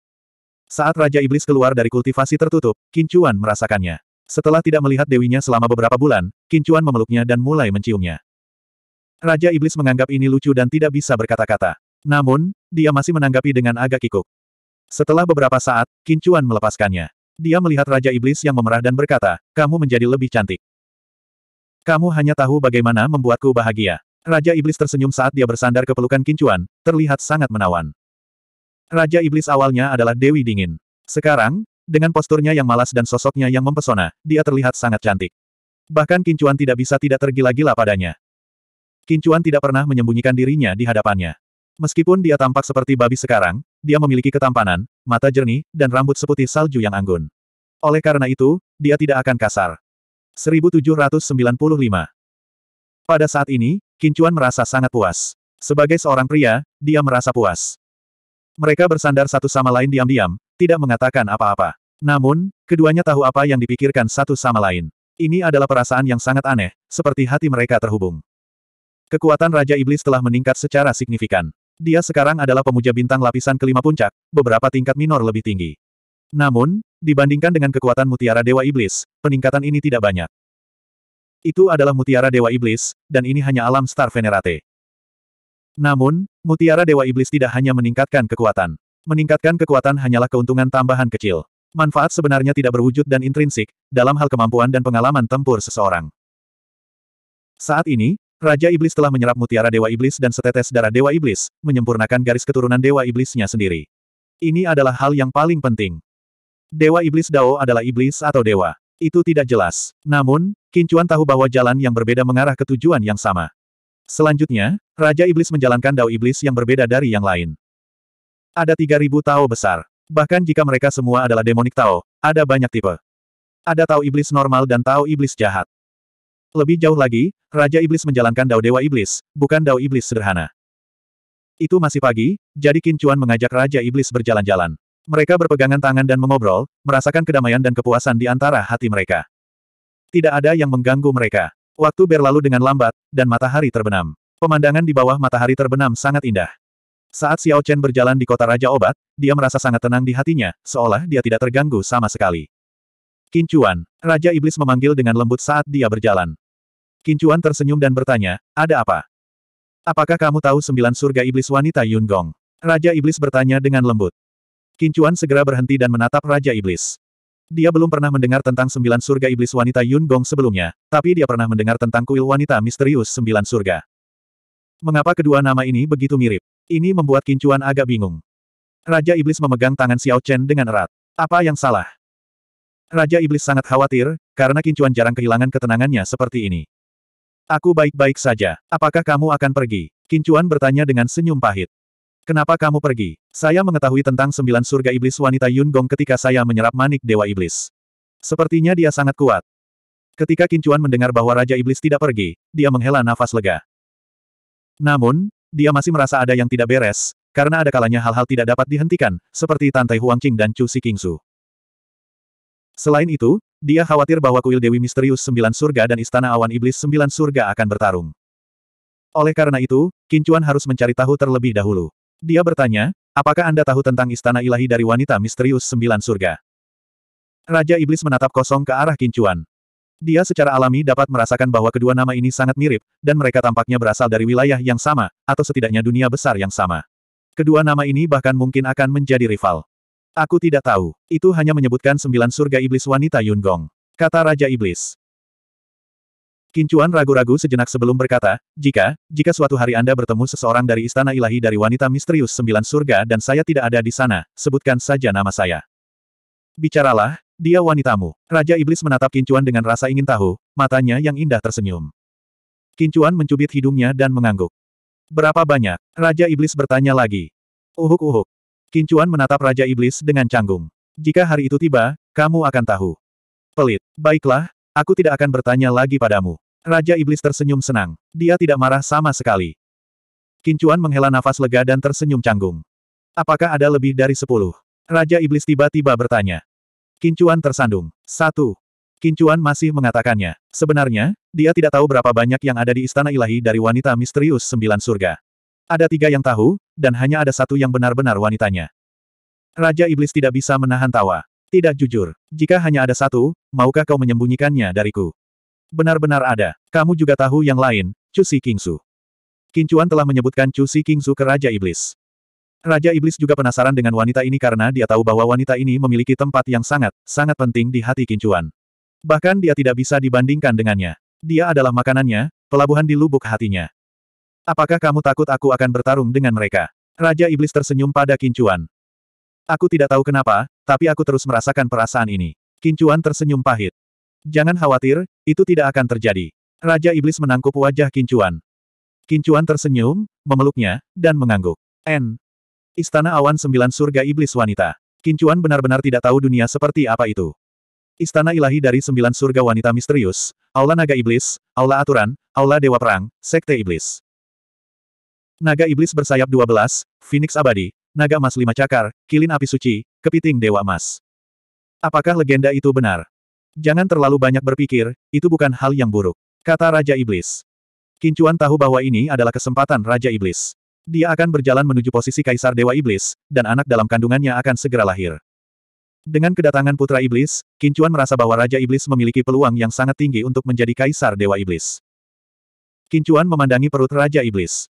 Saat Raja Iblis keluar dari kultivasi tertutup, Kincuan merasakannya. Setelah tidak melihat dewinya selama beberapa bulan, Kincuan memeluknya dan mulai menciumnya. Raja Iblis menganggap ini lucu dan tidak bisa berkata-kata. Namun, dia masih menanggapi dengan agak kikuk. Setelah beberapa saat, Kincuan melepaskannya. Dia melihat Raja Iblis yang memerah dan berkata, kamu menjadi lebih cantik. Kamu hanya tahu bagaimana membuatku bahagia. Raja Iblis tersenyum saat dia bersandar ke pelukan Kincuan, terlihat sangat menawan. Raja Iblis awalnya adalah Dewi Dingin. Sekarang, dengan posturnya yang malas dan sosoknya yang mempesona, dia terlihat sangat cantik. Bahkan Kincuan tidak bisa tidak tergila-gila padanya. Kincuan tidak pernah menyembunyikan dirinya di hadapannya. Meskipun dia tampak seperti babi sekarang, dia memiliki ketampanan, mata jernih, dan rambut seputih salju yang anggun. Oleh karena itu, dia tidak akan kasar. 1795. Pada saat ini, Kincuan merasa sangat puas. Sebagai seorang pria, dia merasa puas. Mereka bersandar satu sama lain diam-diam, tidak mengatakan apa-apa. Namun, keduanya tahu apa yang dipikirkan satu sama lain. Ini adalah perasaan yang sangat aneh, seperti hati mereka terhubung. Kekuatan Raja Iblis telah meningkat secara signifikan. Dia sekarang adalah pemuja bintang lapisan kelima puncak, beberapa tingkat minor lebih tinggi. Namun, Dibandingkan dengan kekuatan mutiara Dewa Iblis, peningkatan ini tidak banyak. Itu adalah mutiara Dewa Iblis, dan ini hanya alam Star Venerate. Namun, mutiara Dewa Iblis tidak hanya meningkatkan kekuatan. Meningkatkan kekuatan hanyalah keuntungan tambahan kecil. Manfaat sebenarnya tidak berwujud dan intrinsik, dalam hal kemampuan dan pengalaman tempur seseorang. Saat ini, Raja Iblis telah menyerap mutiara Dewa Iblis dan setetes darah Dewa Iblis, menyempurnakan garis keturunan Dewa Iblisnya sendiri. Ini adalah hal yang paling penting. Dewa Iblis Dao adalah iblis atau dewa. Itu tidak jelas. Namun, Kincuan tahu bahwa jalan yang berbeda mengarah ke tujuan yang sama. Selanjutnya, Raja Iblis menjalankan Dao Iblis yang berbeda dari yang lain. Ada 3.000 Tao besar. Bahkan jika mereka semua adalah demonik Tao, ada banyak tipe. Ada Tao Iblis normal dan Tao Iblis jahat. Lebih jauh lagi, Raja Iblis menjalankan Dao Dewa Iblis, bukan Dao Iblis sederhana. Itu masih pagi, jadi Kincuan mengajak Raja Iblis berjalan-jalan. Mereka berpegangan tangan dan mengobrol, merasakan kedamaian dan kepuasan di antara hati mereka. Tidak ada yang mengganggu mereka. Waktu berlalu dengan lambat, dan matahari terbenam. Pemandangan di bawah matahari terbenam sangat indah. Saat Xiao Chen berjalan di kota Raja Obat, dia merasa sangat tenang di hatinya, seolah dia tidak terganggu sama sekali. Kincuan, Raja Iblis memanggil dengan lembut saat dia berjalan. Kincuan tersenyum dan bertanya, ada apa? Apakah kamu tahu sembilan surga iblis wanita Yun Gong? Raja Iblis bertanya dengan lembut. Kincuan segera berhenti dan menatap Raja Iblis. Dia belum pernah mendengar tentang sembilan surga iblis wanita Yun Gong sebelumnya, tapi dia pernah mendengar tentang kuil wanita misterius sembilan surga. Mengapa kedua nama ini begitu mirip? Ini membuat Kincuan agak bingung. Raja Iblis memegang tangan Xiao Chen dengan erat. Apa yang salah? Raja Iblis sangat khawatir, karena Kincuan jarang kehilangan ketenangannya seperti ini. Aku baik-baik saja. Apakah kamu akan pergi? Kincuan bertanya dengan senyum pahit. Kenapa kamu pergi? Saya mengetahui tentang sembilan surga iblis wanita Yun Gong ketika saya menyerap manik Dewa Iblis. Sepertinya dia sangat kuat. Ketika Kincuan mendengar bahwa Raja Iblis tidak pergi, dia menghela nafas lega. Namun, dia masih merasa ada yang tidak beres, karena ada kalanya hal-hal tidak dapat dihentikan, seperti Tantai Huangqing dan Chu Si Kingsu. Selain itu, dia khawatir bahwa kuil Dewi Misterius Sembilan Surga dan Istana Awan Iblis Sembilan Surga akan bertarung. Oleh karena itu, Kincuan harus mencari tahu terlebih dahulu. Dia bertanya, apakah Anda tahu tentang istana ilahi dari wanita misterius sembilan surga? Raja Iblis menatap kosong ke arah Kincuan. Dia secara alami dapat merasakan bahwa kedua nama ini sangat mirip, dan mereka tampaknya berasal dari wilayah yang sama, atau setidaknya dunia besar yang sama. Kedua nama ini bahkan mungkin akan menjadi rival. Aku tidak tahu. Itu hanya menyebutkan sembilan surga iblis wanita Yun Gong. Kata Raja Iblis. Kincuan ragu-ragu sejenak sebelum berkata, jika, jika suatu hari Anda bertemu seseorang dari istana ilahi dari wanita misterius sembilan surga dan saya tidak ada di sana, sebutkan saja nama saya. Bicaralah, dia wanitamu. Raja Iblis menatap Kincuan dengan rasa ingin tahu, matanya yang indah tersenyum. Kincuan mencubit hidungnya dan mengangguk. Berapa banyak? Raja Iblis bertanya lagi. Uhuk-uhuk. Kincuan menatap Raja Iblis dengan canggung. Jika hari itu tiba, kamu akan tahu. Pelit. Baiklah, Aku tidak akan bertanya lagi padamu. Raja Iblis tersenyum senang. Dia tidak marah sama sekali. Kincuan menghela nafas lega dan tersenyum canggung. Apakah ada lebih dari sepuluh? Raja Iblis tiba-tiba bertanya. Kincuan tersandung. Satu. Kincuan masih mengatakannya. Sebenarnya, dia tidak tahu berapa banyak yang ada di istana ilahi dari wanita misterius sembilan surga. Ada tiga yang tahu, dan hanya ada satu yang benar-benar wanitanya. Raja Iblis tidak bisa menahan tawa. Tidak jujur. Jika hanya ada satu, maukah kau menyembunyikannya dariku? Benar-benar ada. Kamu juga tahu yang lain, Cusi Kingsu. Kincuan telah menyebutkan Cusi Kingsu ke Raja Iblis. Raja Iblis juga penasaran dengan wanita ini karena dia tahu bahwa wanita ini memiliki tempat yang sangat, sangat penting di hati Kincuan. Bahkan dia tidak bisa dibandingkan dengannya. Dia adalah makanannya, pelabuhan di lubuk hatinya. Apakah kamu takut aku akan bertarung dengan mereka? Raja Iblis tersenyum pada Kincuan. Aku tidak tahu kenapa, tapi aku terus merasakan perasaan ini. Kincuan tersenyum pahit. Jangan khawatir, itu tidak akan terjadi. Raja Iblis menangkup wajah Kincuan. Kincuan tersenyum, memeluknya, dan mengangguk. N. Istana Awan Sembilan Surga Iblis Wanita. Kincuan benar-benar tidak tahu dunia seperti apa itu. Istana ilahi dari Sembilan Surga Wanita Misterius, Aula Naga Iblis, Aula Aturan, Aula Dewa Perang, Sekte Iblis. Naga Iblis bersayap 12, Phoenix Abadi, naga emas lima cakar, kilin api suci, kepiting dewa emas. Apakah legenda itu benar? Jangan terlalu banyak berpikir, itu bukan hal yang buruk. Kata Raja Iblis. Kincuan tahu bahwa ini adalah kesempatan Raja Iblis. Dia akan berjalan menuju posisi Kaisar Dewa Iblis, dan anak dalam kandungannya akan segera lahir. Dengan kedatangan Putra Iblis, Kincuan merasa bahwa Raja Iblis memiliki peluang yang sangat tinggi untuk menjadi Kaisar Dewa Iblis. Kincuan memandangi perut Raja Iblis.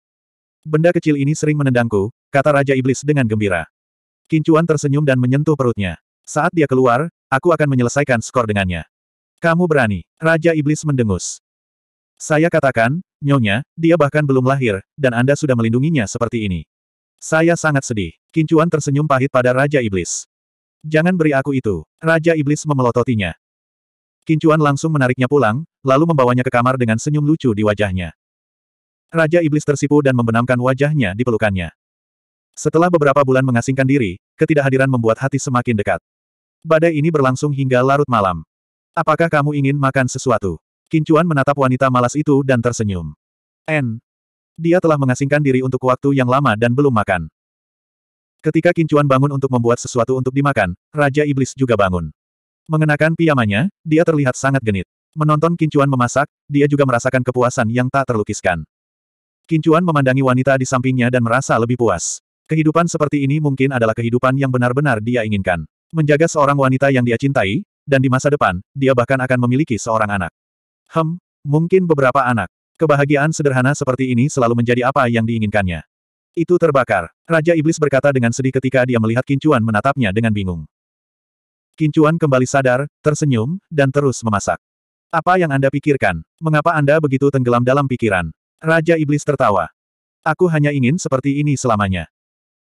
Benda kecil ini sering menendangku, kata Raja Iblis dengan gembira. Kincuan tersenyum dan menyentuh perutnya. Saat dia keluar, aku akan menyelesaikan skor dengannya. Kamu berani, Raja Iblis mendengus. Saya katakan, nyonya, dia bahkan belum lahir, dan Anda sudah melindunginya seperti ini. Saya sangat sedih. Kincuan tersenyum pahit pada Raja Iblis. Jangan beri aku itu. Raja Iblis memelototinya. Kincuan langsung menariknya pulang, lalu membawanya ke kamar dengan senyum lucu di wajahnya. Raja Iblis tersipu dan membenamkan wajahnya di pelukannya. Setelah beberapa bulan mengasingkan diri, ketidakhadiran membuat hati semakin dekat. Badai ini berlangsung hingga larut malam. Apakah kamu ingin makan sesuatu? Kincuan menatap wanita malas itu dan tersenyum. N. Dia telah mengasingkan diri untuk waktu yang lama dan belum makan. Ketika Kincuan bangun untuk membuat sesuatu untuk dimakan, Raja Iblis juga bangun. Mengenakan piyamanya, dia terlihat sangat genit. Menonton Kincuan memasak, dia juga merasakan kepuasan yang tak terlukiskan. Kincuan memandangi wanita di sampingnya dan merasa lebih puas. Kehidupan seperti ini mungkin adalah kehidupan yang benar-benar dia inginkan. Menjaga seorang wanita yang dia cintai, dan di masa depan, dia bahkan akan memiliki seorang anak. Hem, mungkin beberapa anak. Kebahagiaan sederhana seperti ini selalu menjadi apa yang diinginkannya. Itu terbakar. Raja Iblis berkata dengan sedih ketika dia melihat Kincuan menatapnya dengan bingung. Kincuan kembali sadar, tersenyum, dan terus memasak. Apa yang Anda pikirkan? Mengapa Anda begitu tenggelam dalam pikiran? Raja Iblis tertawa. Aku hanya ingin seperti ini selamanya.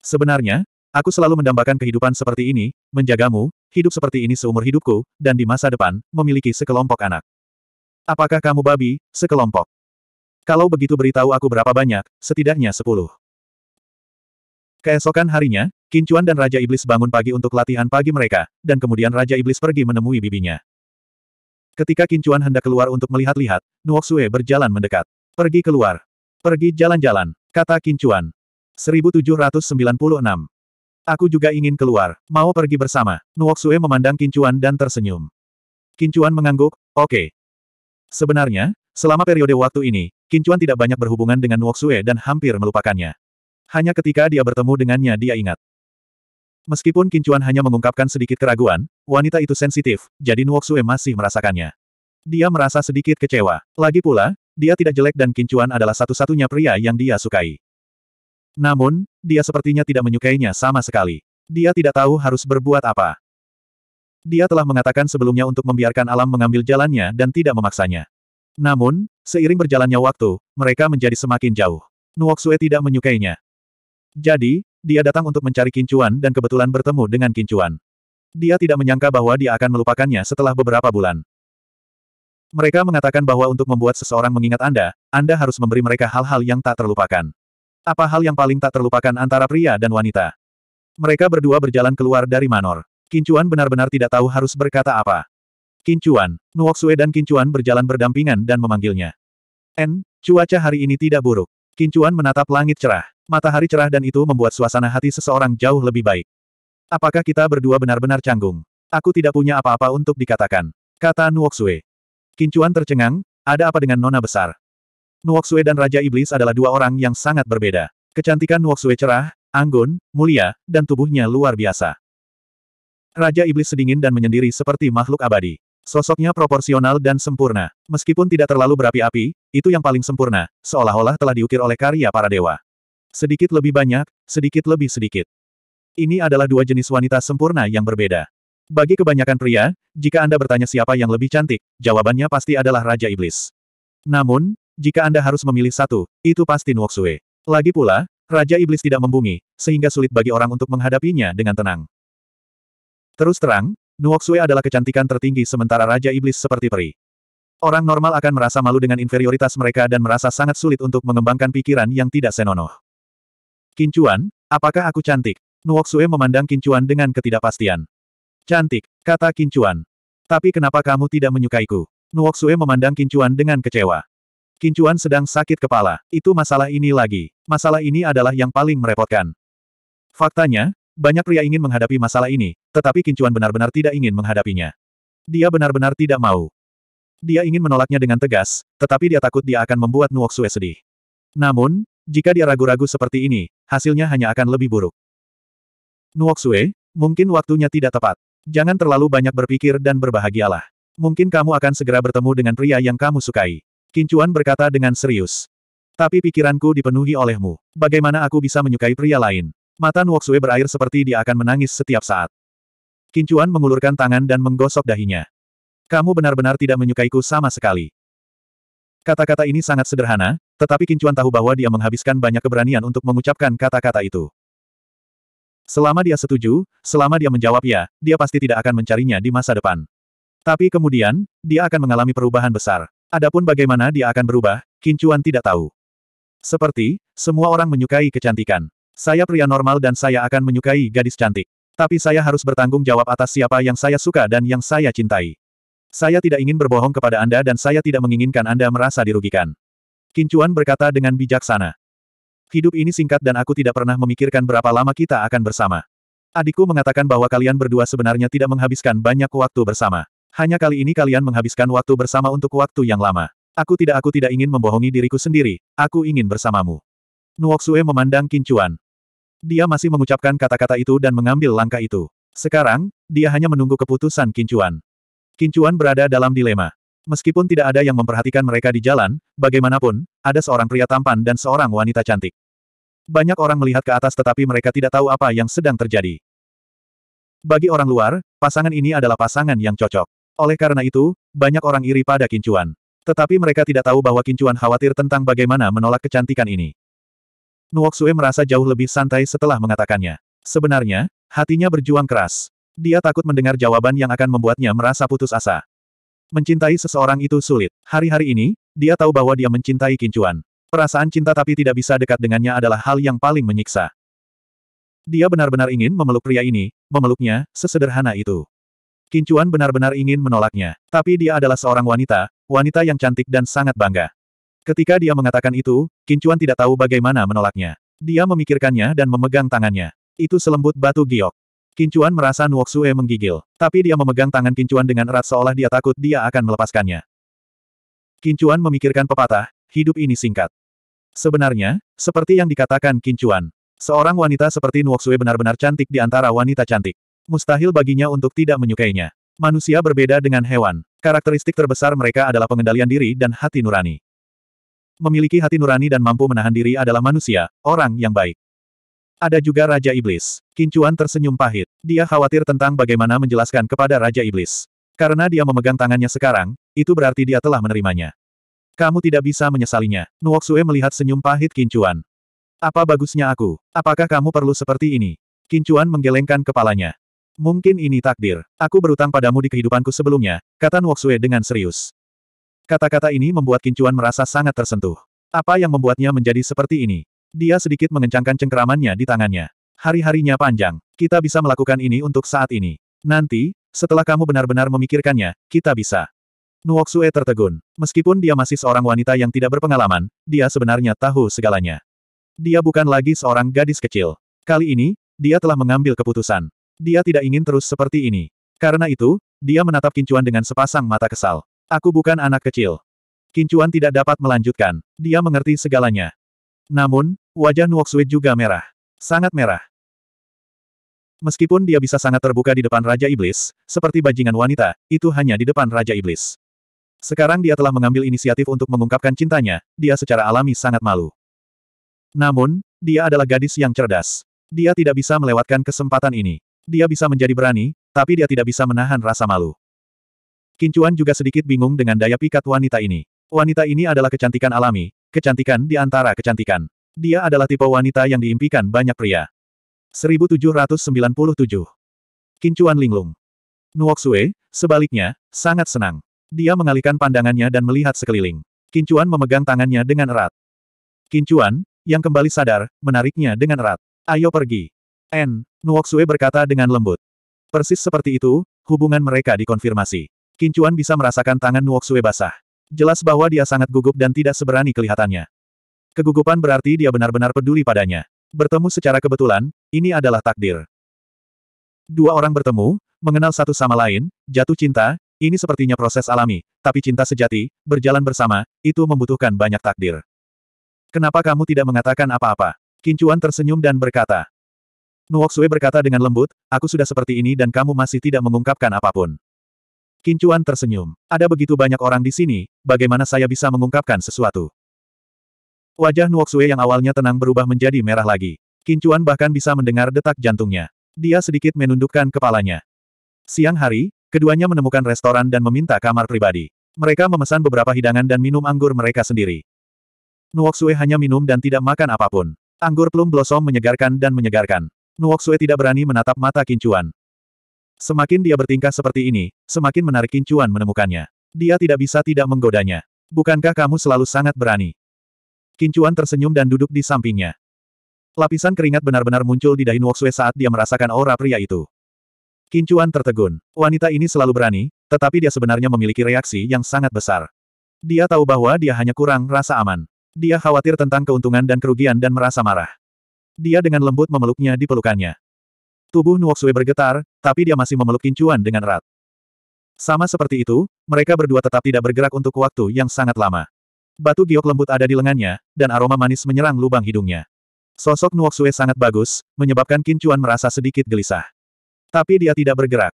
Sebenarnya, aku selalu mendambakan kehidupan seperti ini, menjagamu, hidup seperti ini seumur hidupku, dan di masa depan, memiliki sekelompok anak. Apakah kamu babi, sekelompok? Kalau begitu beritahu aku berapa banyak, setidaknya sepuluh. Keesokan harinya, Kincuan dan Raja Iblis bangun pagi untuk latihan pagi mereka, dan kemudian Raja Iblis pergi menemui bibinya. Ketika Kincuan hendak keluar untuk melihat-lihat, Nuoksue berjalan mendekat. Pergi keluar. Pergi jalan-jalan, kata Kincuan. 1796. Aku juga ingin keluar, mau pergi bersama. Nuoksue memandang Kincuan dan tersenyum. Kincuan mengangguk, oke. Okay. Sebenarnya, selama periode waktu ini, Kincuan tidak banyak berhubungan dengan Nuoksue dan hampir melupakannya. Hanya ketika dia bertemu dengannya dia ingat. Meskipun Kincuan hanya mengungkapkan sedikit keraguan, wanita itu sensitif, jadi Nuoksue masih merasakannya. Dia merasa sedikit kecewa. Lagi pula, dia tidak jelek dan Kincuan adalah satu-satunya pria yang dia sukai. Namun, dia sepertinya tidak menyukainya sama sekali. Dia tidak tahu harus berbuat apa. Dia telah mengatakan sebelumnya untuk membiarkan alam mengambil jalannya dan tidak memaksanya. Namun, seiring berjalannya waktu, mereka menjadi semakin jauh. Nuoksue tidak menyukainya. Jadi, dia datang untuk mencari Kincuan dan kebetulan bertemu dengan Kincuan. Dia tidak menyangka bahwa dia akan melupakannya setelah beberapa bulan. Mereka mengatakan bahwa untuk membuat seseorang mengingat Anda, Anda harus memberi mereka hal-hal yang tak terlupakan. Apa hal yang paling tak terlupakan antara pria dan wanita? Mereka berdua berjalan keluar dari Manor. Kincuan benar-benar tidak tahu harus berkata apa. Kincuan, Nuoksue dan Kincuan berjalan berdampingan dan memanggilnya. N, cuaca hari ini tidak buruk. Kincuan menatap langit cerah. Matahari cerah dan itu membuat suasana hati seseorang jauh lebih baik. Apakah kita berdua benar-benar canggung? Aku tidak punya apa-apa untuk dikatakan. Kata Nuoksue. Kincuan tercengang, ada apa dengan nona besar? Nuoksue dan Raja Iblis adalah dua orang yang sangat berbeda. Kecantikan Nuoksue cerah, anggun, mulia, dan tubuhnya luar biasa. Raja Iblis sedingin dan menyendiri seperti makhluk abadi. Sosoknya proporsional dan sempurna. Meskipun tidak terlalu berapi-api, itu yang paling sempurna, seolah-olah telah diukir oleh karya para dewa. Sedikit lebih banyak, sedikit lebih sedikit. Ini adalah dua jenis wanita sempurna yang berbeda. Bagi kebanyakan pria, jika Anda bertanya siapa yang lebih cantik, jawabannya pasti adalah Raja Iblis. Namun, jika Anda harus memilih satu, itu pasti Nuoksue. Lagi pula, Raja Iblis tidak membumi, sehingga sulit bagi orang untuk menghadapinya dengan tenang. Terus terang, Nuoksue adalah kecantikan tertinggi sementara Raja Iblis seperti peri. Orang normal akan merasa malu dengan inferioritas mereka dan merasa sangat sulit untuk mengembangkan pikiran yang tidak senonoh. Kincuan, apakah aku cantik? Nuoksue memandang Kincuan dengan ketidakpastian. Cantik, kata Kincuan. Tapi kenapa kamu tidak menyukaiku? Nuoksue memandang Kincuan dengan kecewa. Kincuan sedang sakit kepala. Itu masalah ini lagi. Masalah ini adalah yang paling merepotkan. Faktanya, banyak pria ingin menghadapi masalah ini, tetapi Kincuan benar-benar tidak ingin menghadapinya. Dia benar-benar tidak mau. Dia ingin menolaknya dengan tegas, tetapi dia takut dia akan membuat Nuoksue sedih. Namun, jika dia ragu-ragu seperti ini, hasilnya hanya akan lebih buruk. Nuoksue, mungkin waktunya tidak tepat. Jangan terlalu banyak berpikir dan berbahagialah. Mungkin kamu akan segera bertemu dengan pria yang kamu sukai. Kincuan berkata dengan serius. Tapi pikiranku dipenuhi olehmu. Bagaimana aku bisa menyukai pria lain? Mata Nuoksue berair seperti dia akan menangis setiap saat. Kincuan mengulurkan tangan dan menggosok dahinya. Kamu benar-benar tidak menyukaiku sama sekali. Kata-kata ini sangat sederhana, tetapi Kincuan tahu bahwa dia menghabiskan banyak keberanian untuk mengucapkan kata-kata itu. Selama dia setuju, selama dia menjawab ya, dia pasti tidak akan mencarinya di masa depan. Tapi kemudian, dia akan mengalami perubahan besar. Adapun bagaimana dia akan berubah, Kincuan tidak tahu. Seperti, semua orang menyukai kecantikan. Saya pria normal dan saya akan menyukai gadis cantik. Tapi saya harus bertanggung jawab atas siapa yang saya suka dan yang saya cintai. Saya tidak ingin berbohong kepada Anda dan saya tidak menginginkan Anda merasa dirugikan. Kincuan berkata dengan bijaksana. Hidup ini singkat dan aku tidak pernah memikirkan berapa lama kita akan bersama. Adikku mengatakan bahwa kalian berdua sebenarnya tidak menghabiskan banyak waktu bersama. Hanya kali ini kalian menghabiskan waktu bersama untuk waktu yang lama. Aku tidak aku tidak ingin membohongi diriku sendiri, aku ingin bersamamu. Nuoksue memandang Kincuan. Dia masih mengucapkan kata-kata itu dan mengambil langkah itu. Sekarang, dia hanya menunggu keputusan Kincuan. Kincuan berada dalam dilema. Meskipun tidak ada yang memperhatikan mereka di jalan, bagaimanapun, ada seorang pria tampan dan seorang wanita cantik. Banyak orang melihat ke atas tetapi mereka tidak tahu apa yang sedang terjadi. Bagi orang luar, pasangan ini adalah pasangan yang cocok. Oleh karena itu, banyak orang iri pada Kincuan. Tetapi mereka tidak tahu bahwa Kincuan khawatir tentang bagaimana menolak kecantikan ini. Nuok Sue merasa jauh lebih santai setelah mengatakannya. Sebenarnya, hatinya berjuang keras. Dia takut mendengar jawaban yang akan membuatnya merasa putus asa. Mencintai seseorang itu sulit. Hari-hari ini, dia tahu bahwa dia mencintai Kincuan. Perasaan cinta tapi tidak bisa dekat dengannya adalah hal yang paling menyiksa. Dia benar-benar ingin memeluk pria ini, memeluknya, sesederhana itu. Kincuan benar-benar ingin menolaknya, tapi dia adalah seorang wanita, wanita yang cantik dan sangat bangga. Ketika dia mengatakan itu, Kincuan tidak tahu bagaimana menolaknya. Dia memikirkannya dan memegang tangannya. Itu selembut batu giok. Kincuan merasa Nuoksue menggigil, tapi dia memegang tangan Kincuan dengan erat seolah dia takut dia akan melepaskannya. Kincuan memikirkan pepatah, hidup ini singkat. Sebenarnya, seperti yang dikatakan Kincuan, seorang wanita seperti Nuoksue benar-benar cantik di antara wanita cantik. Mustahil baginya untuk tidak menyukainya. Manusia berbeda dengan hewan. Karakteristik terbesar mereka adalah pengendalian diri dan hati nurani. Memiliki hati nurani dan mampu menahan diri adalah manusia, orang yang baik. Ada juga Raja Iblis. Kincuan tersenyum pahit. Dia khawatir tentang bagaimana menjelaskan kepada Raja Iblis. Karena dia memegang tangannya sekarang, itu berarti dia telah menerimanya. Kamu tidak bisa menyesalinya. Nuoksue melihat senyum pahit Kincuan. Apa bagusnya aku? Apakah kamu perlu seperti ini? Kincuan menggelengkan kepalanya. Mungkin ini takdir. Aku berutang padamu di kehidupanku sebelumnya, kata Nuoksue dengan serius. Kata-kata ini membuat Kincuan merasa sangat tersentuh. Apa yang membuatnya menjadi seperti ini? Dia sedikit mengencangkan cengkeramannya di tangannya. Hari-harinya panjang. Kita bisa melakukan ini untuk saat ini. Nanti, setelah kamu benar-benar memikirkannya, kita bisa. Nuoksue tertegun. Meskipun dia masih seorang wanita yang tidak berpengalaman, dia sebenarnya tahu segalanya. Dia bukan lagi seorang gadis kecil. Kali ini, dia telah mengambil keputusan. Dia tidak ingin terus seperti ini. Karena itu, dia menatap Kincuan dengan sepasang mata kesal. Aku bukan anak kecil. Kincuan tidak dapat melanjutkan. Dia mengerti segalanya. Namun, Wajah nuok Nuoksui juga merah. Sangat merah. Meskipun dia bisa sangat terbuka di depan Raja Iblis, seperti bajingan wanita, itu hanya di depan Raja Iblis. Sekarang dia telah mengambil inisiatif untuk mengungkapkan cintanya, dia secara alami sangat malu. Namun, dia adalah gadis yang cerdas. Dia tidak bisa melewatkan kesempatan ini. Dia bisa menjadi berani, tapi dia tidak bisa menahan rasa malu. Kincuan juga sedikit bingung dengan daya pikat wanita ini. Wanita ini adalah kecantikan alami, kecantikan di antara kecantikan. Dia adalah tipe wanita yang diimpikan banyak pria. 1797 Kincuan Linglung Nuoksue, sebaliknya, sangat senang. Dia mengalihkan pandangannya dan melihat sekeliling. Kincuan memegang tangannya dengan erat. Kincuan, yang kembali sadar, menariknya dengan erat. Ayo pergi. N. Nuoksue berkata dengan lembut. Persis seperti itu, hubungan mereka dikonfirmasi. Kincuan bisa merasakan tangan Nuoksue basah. Jelas bahwa dia sangat gugup dan tidak seberani kelihatannya. Kegugupan berarti dia benar-benar peduli padanya. Bertemu secara kebetulan, ini adalah takdir. Dua orang bertemu, mengenal satu sama lain, jatuh cinta, ini sepertinya proses alami, tapi cinta sejati, berjalan bersama, itu membutuhkan banyak takdir. Kenapa kamu tidak mengatakan apa-apa? Kincuan tersenyum dan berkata. Nuoksue berkata dengan lembut, aku sudah seperti ini dan kamu masih tidak mengungkapkan apapun. Kincuan tersenyum. Ada begitu banyak orang di sini, bagaimana saya bisa mengungkapkan sesuatu? Wajah Nuoxue yang awalnya tenang berubah menjadi merah lagi. Kincuan bahkan bisa mendengar detak jantungnya. Dia sedikit menundukkan kepalanya. Siang hari, keduanya menemukan restoran dan meminta kamar pribadi. Mereka memesan beberapa hidangan dan minum anggur mereka sendiri. Nuoxue hanya minum dan tidak makan apapun. Anggur plum blossom menyegarkan dan menyegarkan. Nuoxue tidak berani menatap mata Kincuan. Semakin dia bertingkah seperti ini, semakin menarik Kincuan menemukannya. Dia tidak bisa tidak menggodanya. Bukankah kamu selalu sangat berani? Kincuan tersenyum dan duduk di sampingnya. Lapisan keringat benar-benar muncul di dahin Woksue saat dia merasakan aura pria itu. Kincuan tertegun. Wanita ini selalu berani, tetapi dia sebenarnya memiliki reaksi yang sangat besar. Dia tahu bahwa dia hanya kurang rasa aman. Dia khawatir tentang keuntungan dan kerugian dan merasa marah. Dia dengan lembut memeluknya di pelukannya. Tubuh Nuoksue bergetar, tapi dia masih memeluk Kincuan dengan erat. Sama seperti itu, mereka berdua tetap tidak bergerak untuk waktu yang sangat lama. Batu giok lembut ada di lengannya, dan aroma manis menyerang lubang hidungnya. Sosok Nuoksue sangat bagus, menyebabkan Kincuan merasa sedikit gelisah. Tapi dia tidak bergerak.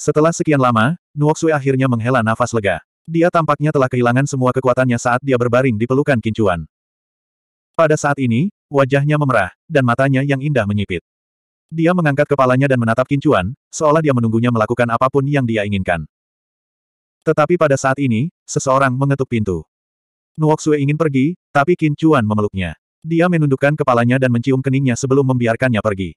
Setelah sekian lama, Nuoksue akhirnya menghela nafas lega. Dia tampaknya telah kehilangan semua kekuatannya saat dia berbaring di pelukan Kincuan. Pada saat ini, wajahnya memerah, dan matanya yang indah menyipit. Dia mengangkat kepalanya dan menatap Kincuan, seolah dia menunggunya melakukan apapun yang dia inginkan. Tetapi pada saat ini, seseorang mengetuk pintu. Nuok Nuoksue ingin pergi, tapi Qin Chuan memeluknya. Dia menundukkan kepalanya dan mencium keningnya sebelum membiarkannya pergi.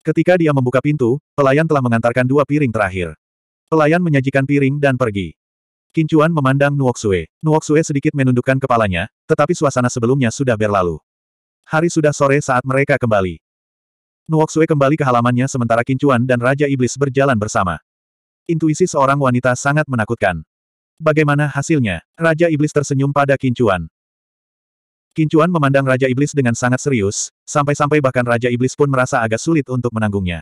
Ketika dia membuka pintu, pelayan telah mengantarkan dua piring terakhir. Pelayan menyajikan piring dan pergi. Qin Chuan memandang Nuok Nuoksue sedikit menundukkan kepalanya, tetapi suasana sebelumnya sudah berlalu. Hari sudah sore saat mereka kembali. Nuok Nuoksue kembali ke halamannya sementara Qin Chuan dan Raja Iblis berjalan bersama. Intuisi seorang wanita sangat menakutkan. Bagaimana hasilnya? Raja Iblis tersenyum pada Kincuan. Kincuan memandang Raja Iblis dengan sangat serius, sampai-sampai bahkan Raja Iblis pun merasa agak sulit untuk menanggungnya.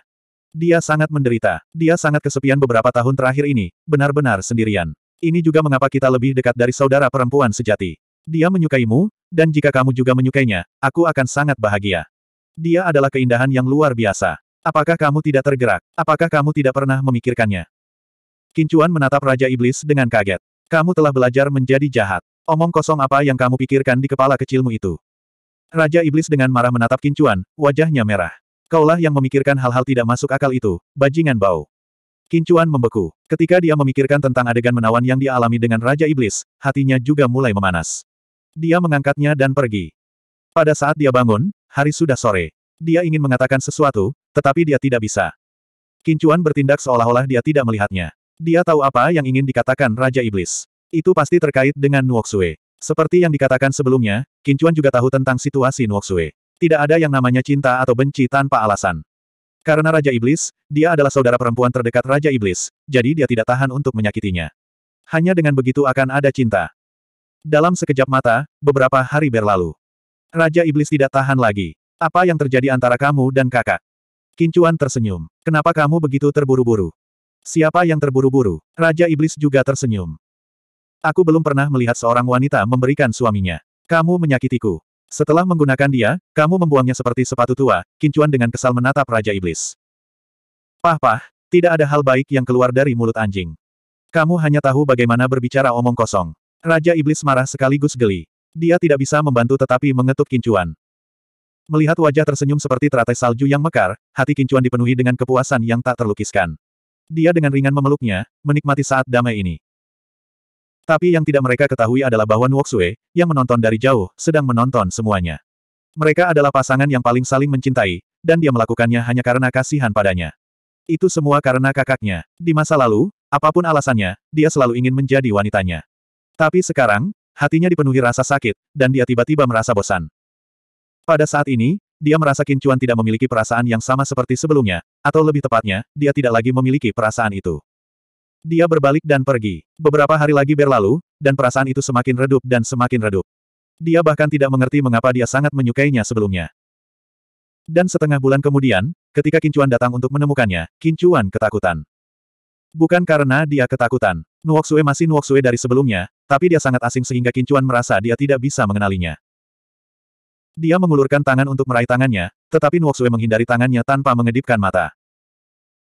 Dia sangat menderita, dia sangat kesepian beberapa tahun terakhir ini, benar-benar sendirian. Ini juga mengapa kita lebih dekat dari saudara perempuan sejati. Dia menyukaimu, dan jika kamu juga menyukainya, aku akan sangat bahagia. Dia adalah keindahan yang luar biasa. Apakah kamu tidak tergerak? Apakah kamu tidak pernah memikirkannya? Kincuan menatap Raja Iblis dengan kaget. Kamu telah belajar menjadi jahat. Omong kosong apa yang kamu pikirkan di kepala kecilmu itu? Raja Iblis dengan marah menatap Kincuan, wajahnya merah. Kaulah yang memikirkan hal-hal tidak masuk akal itu, bajingan bau. Kincuan membeku. Ketika dia memikirkan tentang adegan menawan yang dialami dengan Raja Iblis, hatinya juga mulai memanas. Dia mengangkatnya dan pergi. Pada saat dia bangun, hari sudah sore. Dia ingin mengatakan sesuatu, tetapi dia tidak bisa. Kincuan bertindak seolah-olah dia tidak melihatnya. Dia tahu apa yang ingin dikatakan Raja Iblis. Itu pasti terkait dengan Nuoksue. Seperti yang dikatakan sebelumnya, Kincuan juga tahu tentang situasi Nuoksue. Tidak ada yang namanya cinta atau benci tanpa alasan. Karena Raja Iblis, dia adalah saudara perempuan terdekat Raja Iblis, jadi dia tidak tahan untuk menyakitinya. Hanya dengan begitu akan ada cinta. Dalam sekejap mata, beberapa hari berlalu. Raja Iblis tidak tahan lagi. Apa yang terjadi antara kamu dan kakak? Kincuan tersenyum. Kenapa kamu begitu terburu-buru? Siapa yang terburu-buru? Raja Iblis juga tersenyum. Aku belum pernah melihat seorang wanita memberikan suaminya. Kamu menyakitiku. Setelah menggunakan dia, kamu membuangnya seperti sepatu tua, Kincuan dengan kesal menatap Raja Iblis. Pah-pah, tidak ada hal baik yang keluar dari mulut anjing. Kamu hanya tahu bagaimana berbicara omong kosong. Raja Iblis marah sekaligus geli. Dia tidak bisa membantu tetapi mengetuk Kincuan. Melihat wajah tersenyum seperti teratai salju yang mekar, hati Kincuan dipenuhi dengan kepuasan yang tak terlukiskan. Dia dengan ringan memeluknya, menikmati saat damai ini. Tapi yang tidak mereka ketahui adalah bahwa Nuoxue, yang menonton dari jauh, sedang menonton semuanya. Mereka adalah pasangan yang paling saling mencintai, dan dia melakukannya hanya karena kasihan padanya. Itu semua karena kakaknya. Di masa lalu, apapun alasannya, dia selalu ingin menjadi wanitanya. Tapi sekarang, hatinya dipenuhi rasa sakit, dan dia tiba-tiba merasa bosan. Pada saat ini, dia merasa Kincuan tidak memiliki perasaan yang sama seperti sebelumnya, atau lebih tepatnya, dia tidak lagi memiliki perasaan itu. Dia berbalik dan pergi. Beberapa hari lagi berlalu, dan perasaan itu semakin redup dan semakin redup. Dia bahkan tidak mengerti mengapa dia sangat menyukainya sebelumnya. Dan setengah bulan kemudian, ketika Kincuan datang untuk menemukannya, Kincuan ketakutan. Bukan karena dia ketakutan. Nuoksue masih Nuoksue dari sebelumnya, tapi dia sangat asing sehingga Kincuan merasa dia tidak bisa mengenalinya. Dia mengulurkan tangan untuk meraih tangannya, tetapi Nuoxue menghindari tangannya tanpa mengedipkan mata.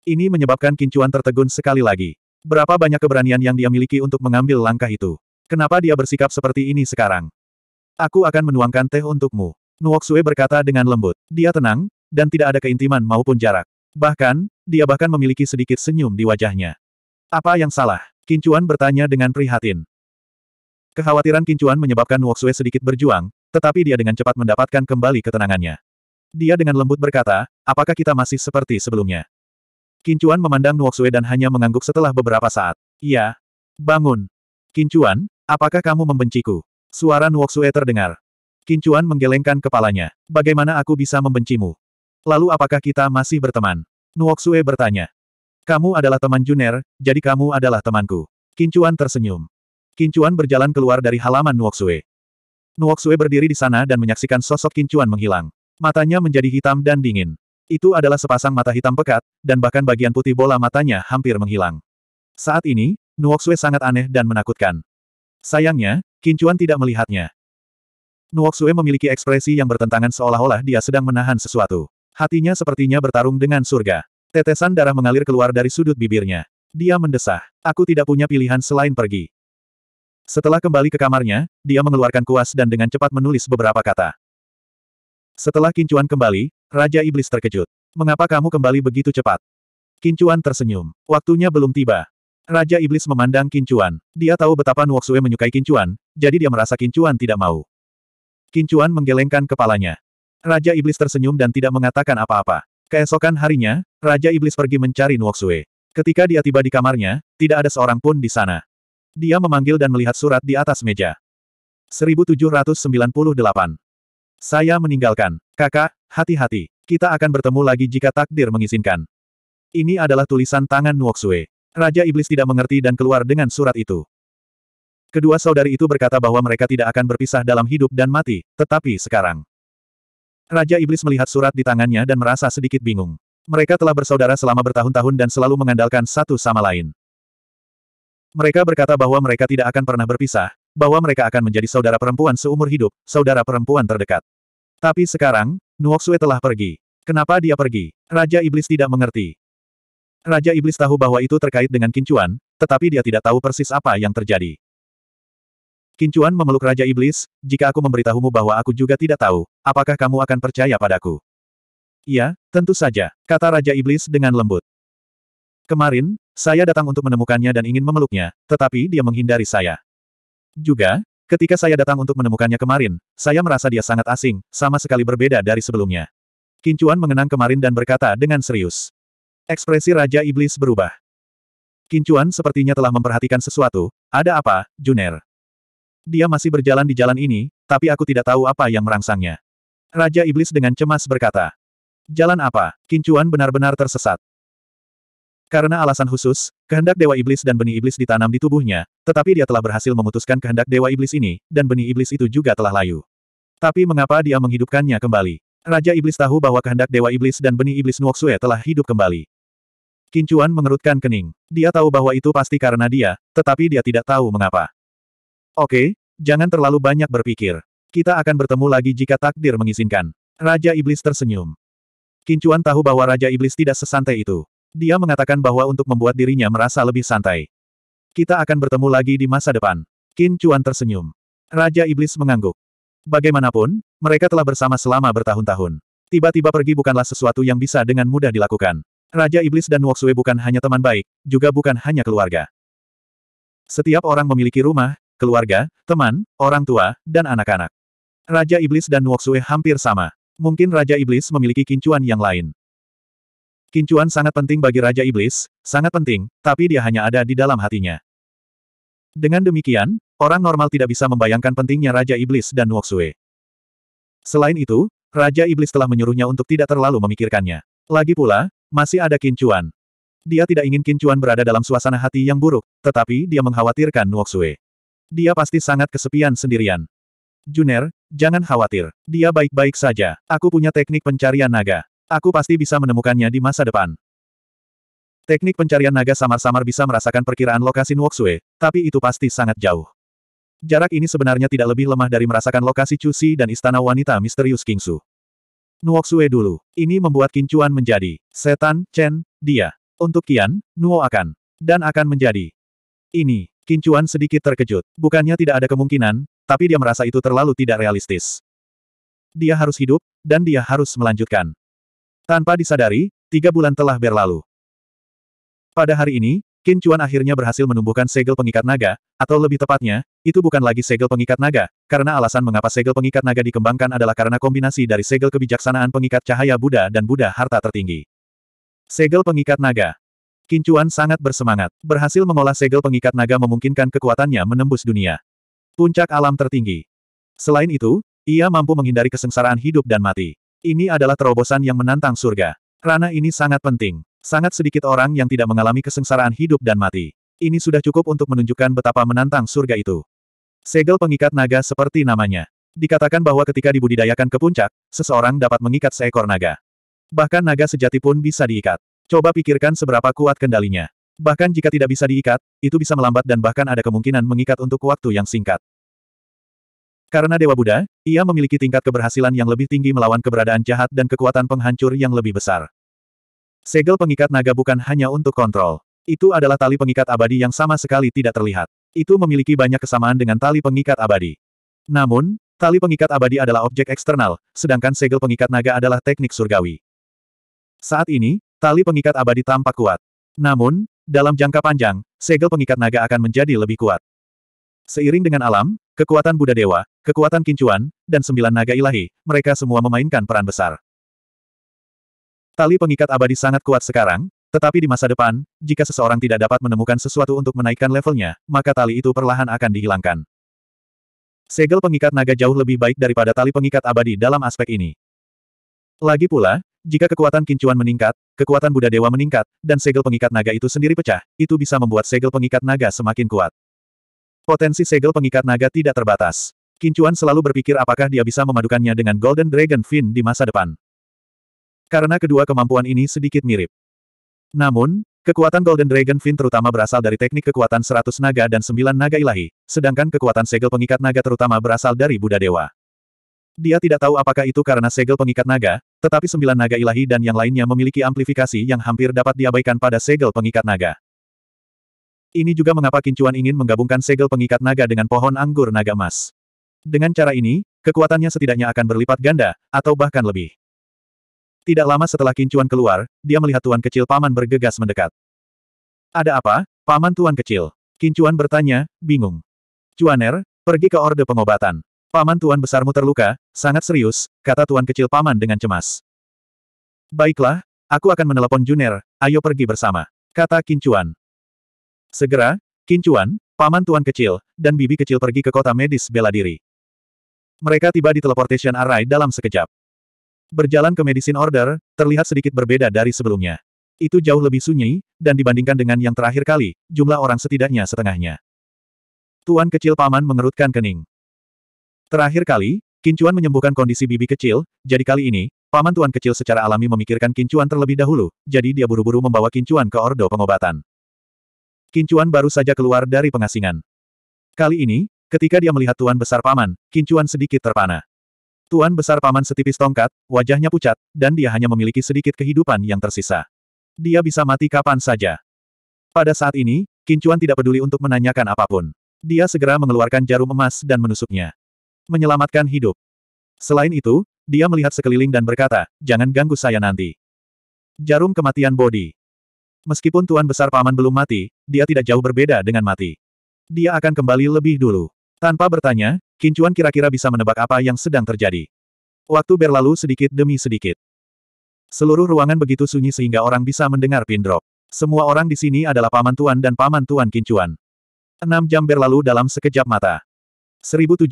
Ini menyebabkan Kincuan tertegun sekali lagi. Berapa banyak keberanian yang dia miliki untuk mengambil langkah itu? Kenapa dia bersikap seperti ini sekarang? Aku akan menuangkan teh untukmu. Nuoxue berkata dengan lembut. Dia tenang, dan tidak ada keintiman maupun jarak. Bahkan, dia bahkan memiliki sedikit senyum di wajahnya. Apa yang salah? Kincuan bertanya dengan prihatin. Kekhawatiran Kincuan menyebabkan Nuoxue sedikit berjuang, tetapi dia dengan cepat mendapatkan kembali ketenangannya. Dia dengan lembut berkata, apakah kita masih seperti sebelumnya? Kincuan memandang Nuoksue dan hanya mengangguk setelah beberapa saat. Iya. Bangun. Kincuan, apakah kamu membenciku? Suara Nuoksue terdengar. Kincuan menggelengkan kepalanya. Bagaimana aku bisa membencimu? Lalu apakah kita masih berteman? Nuoksue bertanya. Kamu adalah teman Juner, jadi kamu adalah temanku. Kincuan tersenyum. Kincuan berjalan keluar dari halaman Nuoksue. Nuoksue berdiri di sana dan menyaksikan sosok kincuan menghilang. Matanya menjadi hitam dan dingin. Itu adalah sepasang mata hitam pekat, dan bahkan bagian putih bola matanya hampir menghilang. Saat ini, Nuoksue sangat aneh dan menakutkan. Sayangnya, Kincuan tidak melihatnya. Nuoksue memiliki ekspresi yang bertentangan seolah-olah dia sedang menahan sesuatu. Hatinya sepertinya bertarung dengan surga. Tetesan darah mengalir keluar dari sudut bibirnya. Dia mendesah. Aku tidak punya pilihan selain pergi. Setelah kembali ke kamarnya, dia mengeluarkan kuas dan dengan cepat menulis beberapa kata. Setelah Kincuan kembali, Raja Iblis terkejut. Mengapa kamu kembali begitu cepat? Kincuan tersenyum. Waktunya belum tiba. Raja Iblis memandang Kincuan. Dia tahu betapa Nuoksue menyukai Kincuan, jadi dia merasa Kincuan tidak mau. Kincuan menggelengkan kepalanya. Raja Iblis tersenyum dan tidak mengatakan apa-apa. Keesokan harinya, Raja Iblis pergi mencari Nuoksue. Ketika dia tiba di kamarnya, tidak ada seorang pun di sana. Dia memanggil dan melihat surat di atas meja. 1798. Saya meninggalkan. Kakak, hati-hati. Kita akan bertemu lagi jika takdir mengizinkan. Ini adalah tulisan tangan Nuoksue. Raja Iblis tidak mengerti dan keluar dengan surat itu. Kedua saudari itu berkata bahwa mereka tidak akan berpisah dalam hidup dan mati, tetapi sekarang. Raja Iblis melihat surat di tangannya dan merasa sedikit bingung. Mereka telah bersaudara selama bertahun-tahun dan selalu mengandalkan satu sama lain. Mereka berkata bahwa mereka tidak akan pernah berpisah, bahwa mereka akan menjadi saudara perempuan seumur hidup, saudara perempuan terdekat. Tapi sekarang, Nuoksue telah pergi. Kenapa dia pergi? Raja Iblis tidak mengerti. Raja Iblis tahu bahwa itu terkait dengan kincuan, tetapi dia tidak tahu persis apa yang terjadi. Kincuan memeluk Raja Iblis, jika aku memberitahumu bahwa aku juga tidak tahu, apakah kamu akan percaya padaku? Iya, tentu saja, kata Raja Iblis dengan lembut. Kemarin, saya datang untuk menemukannya dan ingin memeluknya, tetapi dia menghindari saya. Juga, ketika saya datang untuk menemukannya kemarin, saya merasa dia sangat asing, sama sekali berbeda dari sebelumnya. Kincuan mengenang kemarin dan berkata dengan serius. Ekspresi Raja Iblis berubah. Kincuan sepertinya telah memperhatikan sesuatu, ada apa, Juner? Dia masih berjalan di jalan ini, tapi aku tidak tahu apa yang merangsangnya. Raja Iblis dengan cemas berkata. Jalan apa? Kincuan benar-benar tersesat. Karena alasan khusus, kehendak Dewa Iblis dan benih Iblis ditanam di tubuhnya, tetapi dia telah berhasil memutuskan kehendak Dewa Iblis ini, dan benih Iblis itu juga telah layu. Tapi mengapa dia menghidupkannya kembali? Raja Iblis tahu bahwa kehendak Dewa Iblis dan benih Iblis Nuoksue telah hidup kembali. Kincuan mengerutkan kening. Dia tahu bahwa itu pasti karena dia, tetapi dia tidak tahu mengapa. Oke, jangan terlalu banyak berpikir. Kita akan bertemu lagi jika takdir mengizinkan. Raja Iblis tersenyum. Kincuan tahu bahwa Raja Iblis tidak sesantai itu. Dia mengatakan bahwa untuk membuat dirinya merasa lebih santai. Kita akan bertemu lagi di masa depan. Qin Chuan tersenyum. Raja Iblis mengangguk. Bagaimanapun, mereka telah bersama selama bertahun-tahun. Tiba-tiba pergi bukanlah sesuatu yang bisa dengan mudah dilakukan. Raja Iblis dan Woksue bukan hanya teman baik, juga bukan hanya keluarga. Setiap orang memiliki rumah, keluarga, teman, orang tua, dan anak-anak. Raja Iblis dan Woksue hampir sama. Mungkin Raja Iblis memiliki kincuan yang lain. Kincuan sangat penting bagi Raja Iblis, sangat penting, tapi dia hanya ada di dalam hatinya. Dengan demikian, orang normal tidak bisa membayangkan pentingnya Raja Iblis dan Nuoksue. Selain itu, Raja Iblis telah menyuruhnya untuk tidak terlalu memikirkannya. Lagi pula, masih ada Kincuan. Dia tidak ingin Kincuan berada dalam suasana hati yang buruk, tetapi dia mengkhawatirkan Nuoksue. Dia pasti sangat kesepian sendirian. Juner, jangan khawatir. Dia baik-baik saja. Aku punya teknik pencarian naga. Aku pasti bisa menemukannya di masa depan. Teknik pencarian naga samar-samar bisa merasakan perkiraan lokasi Nuoksue, tapi itu pasti sangat jauh. Jarak ini sebenarnya tidak lebih lemah dari merasakan lokasi Cusi dan Istana Wanita Misterius Kingsu. Nuoksue dulu. Ini membuat Kincuan menjadi setan, Chen, dia. Untuk Kian, Nuo akan. Dan akan menjadi. Ini, Kincuan sedikit terkejut. Bukannya tidak ada kemungkinan, tapi dia merasa itu terlalu tidak realistis. Dia harus hidup, dan dia harus melanjutkan. Tanpa disadari, tiga bulan telah berlalu. Pada hari ini, Qin Chuan akhirnya berhasil menumbuhkan segel pengikat naga, atau lebih tepatnya, itu bukan lagi segel pengikat naga, karena alasan mengapa segel pengikat naga dikembangkan adalah karena kombinasi dari segel kebijaksanaan pengikat cahaya Buddha dan Buddha harta tertinggi. Segel pengikat naga Qin Chuan sangat bersemangat, berhasil mengolah segel pengikat naga memungkinkan kekuatannya menembus dunia. Puncak alam tertinggi. Selain itu, ia mampu menghindari kesengsaraan hidup dan mati. Ini adalah terobosan yang menantang surga. Rana ini sangat penting. Sangat sedikit orang yang tidak mengalami kesengsaraan hidup dan mati. Ini sudah cukup untuk menunjukkan betapa menantang surga itu. Segel pengikat naga seperti namanya. Dikatakan bahwa ketika dibudidayakan ke puncak, seseorang dapat mengikat seekor naga. Bahkan naga sejati pun bisa diikat. Coba pikirkan seberapa kuat kendalinya. Bahkan jika tidak bisa diikat, itu bisa melambat dan bahkan ada kemungkinan mengikat untuk waktu yang singkat. Karena Dewa Buddha, ia memiliki tingkat keberhasilan yang lebih tinggi melawan keberadaan jahat dan kekuatan penghancur yang lebih besar. Segel pengikat naga bukan hanya untuk kontrol. Itu adalah tali pengikat abadi yang sama sekali tidak terlihat. Itu memiliki banyak kesamaan dengan tali pengikat abadi. Namun, tali pengikat abadi adalah objek eksternal, sedangkan segel pengikat naga adalah teknik surgawi. Saat ini, tali pengikat abadi tampak kuat. Namun, dalam jangka panjang, segel pengikat naga akan menjadi lebih kuat. Seiring dengan alam, Kekuatan Buddha Dewa, kekuatan Kincuan, dan sembilan naga ilahi, mereka semua memainkan peran besar. Tali pengikat abadi sangat kuat sekarang, tetapi di masa depan, jika seseorang tidak dapat menemukan sesuatu untuk menaikkan levelnya, maka tali itu perlahan akan dihilangkan. Segel pengikat naga jauh lebih baik daripada tali pengikat abadi dalam aspek ini. Lagi pula, jika kekuatan kincuan meningkat, kekuatan Buddha Dewa meningkat, dan segel pengikat naga itu sendiri pecah, itu bisa membuat segel pengikat naga semakin kuat. Potensi segel pengikat naga tidak terbatas. Kincuan selalu berpikir apakah dia bisa memadukannya dengan Golden Dragon Fin di masa depan. Karena kedua kemampuan ini sedikit mirip. Namun, Kekuatan Golden Dragon Fin terutama berasal dari teknik kekuatan 100 naga dan 9 naga ilahi, sedangkan kekuatan segel pengikat naga terutama berasal dari Buddha Dewa. Dia tidak tahu apakah itu karena segel pengikat naga, tetapi 9 naga ilahi dan yang lainnya memiliki amplifikasi yang hampir dapat diabaikan pada segel pengikat naga. Ini juga mengapa Kincuan ingin menggabungkan segel pengikat naga dengan pohon anggur naga emas. Dengan cara ini, kekuatannya setidaknya akan berlipat ganda, atau bahkan lebih. Tidak lama setelah Kincuan keluar, dia melihat Tuan Kecil Paman bergegas mendekat. Ada apa, Paman Tuan Kecil? Kincuan bertanya, bingung. Cuaner, pergi ke orde pengobatan. Paman Tuan besarmu terluka, sangat serius, kata Tuan Kecil Paman dengan cemas. Baiklah, aku akan menelepon Juner, ayo pergi bersama, kata Kincuan. Segera, Kincuan, paman tuan kecil, dan bibi kecil pergi ke kota medis bela diri. Mereka tiba di teleportation array dalam sekejap. Berjalan ke medicine order, terlihat sedikit berbeda dari sebelumnya. Itu jauh lebih sunyi, dan dibandingkan dengan yang terakhir kali, jumlah orang setidaknya setengahnya. Tuan kecil paman mengerutkan kening. Terakhir kali, Kincuan menyembuhkan kondisi bibi kecil, jadi kali ini, paman tuan kecil secara alami memikirkan Kincuan terlebih dahulu, jadi dia buru-buru membawa Kincuan ke ordo pengobatan. Kincuan baru saja keluar dari pengasingan. Kali ini, ketika dia melihat Tuan Besar Paman, Kincuan sedikit terpana. Tuan Besar Paman setipis tongkat, wajahnya pucat, dan dia hanya memiliki sedikit kehidupan yang tersisa. Dia bisa mati kapan saja. Pada saat ini, Kincuan tidak peduli untuk menanyakan apapun. Dia segera mengeluarkan jarum emas dan menusuknya. Menyelamatkan hidup. Selain itu, dia melihat sekeliling dan berkata, jangan ganggu saya nanti. Jarum kematian Bodi. Meskipun Tuan Besar Paman belum mati, dia tidak jauh berbeda dengan mati. Dia akan kembali lebih dulu. Tanpa bertanya, Kincuan kira-kira bisa menebak apa yang sedang terjadi. Waktu berlalu sedikit demi sedikit. Seluruh ruangan begitu sunyi sehingga orang bisa mendengar pin drop. Semua orang di sini adalah paman tuan dan paman tuan Kincuan. Enam jam berlalu dalam sekejap mata. 1799.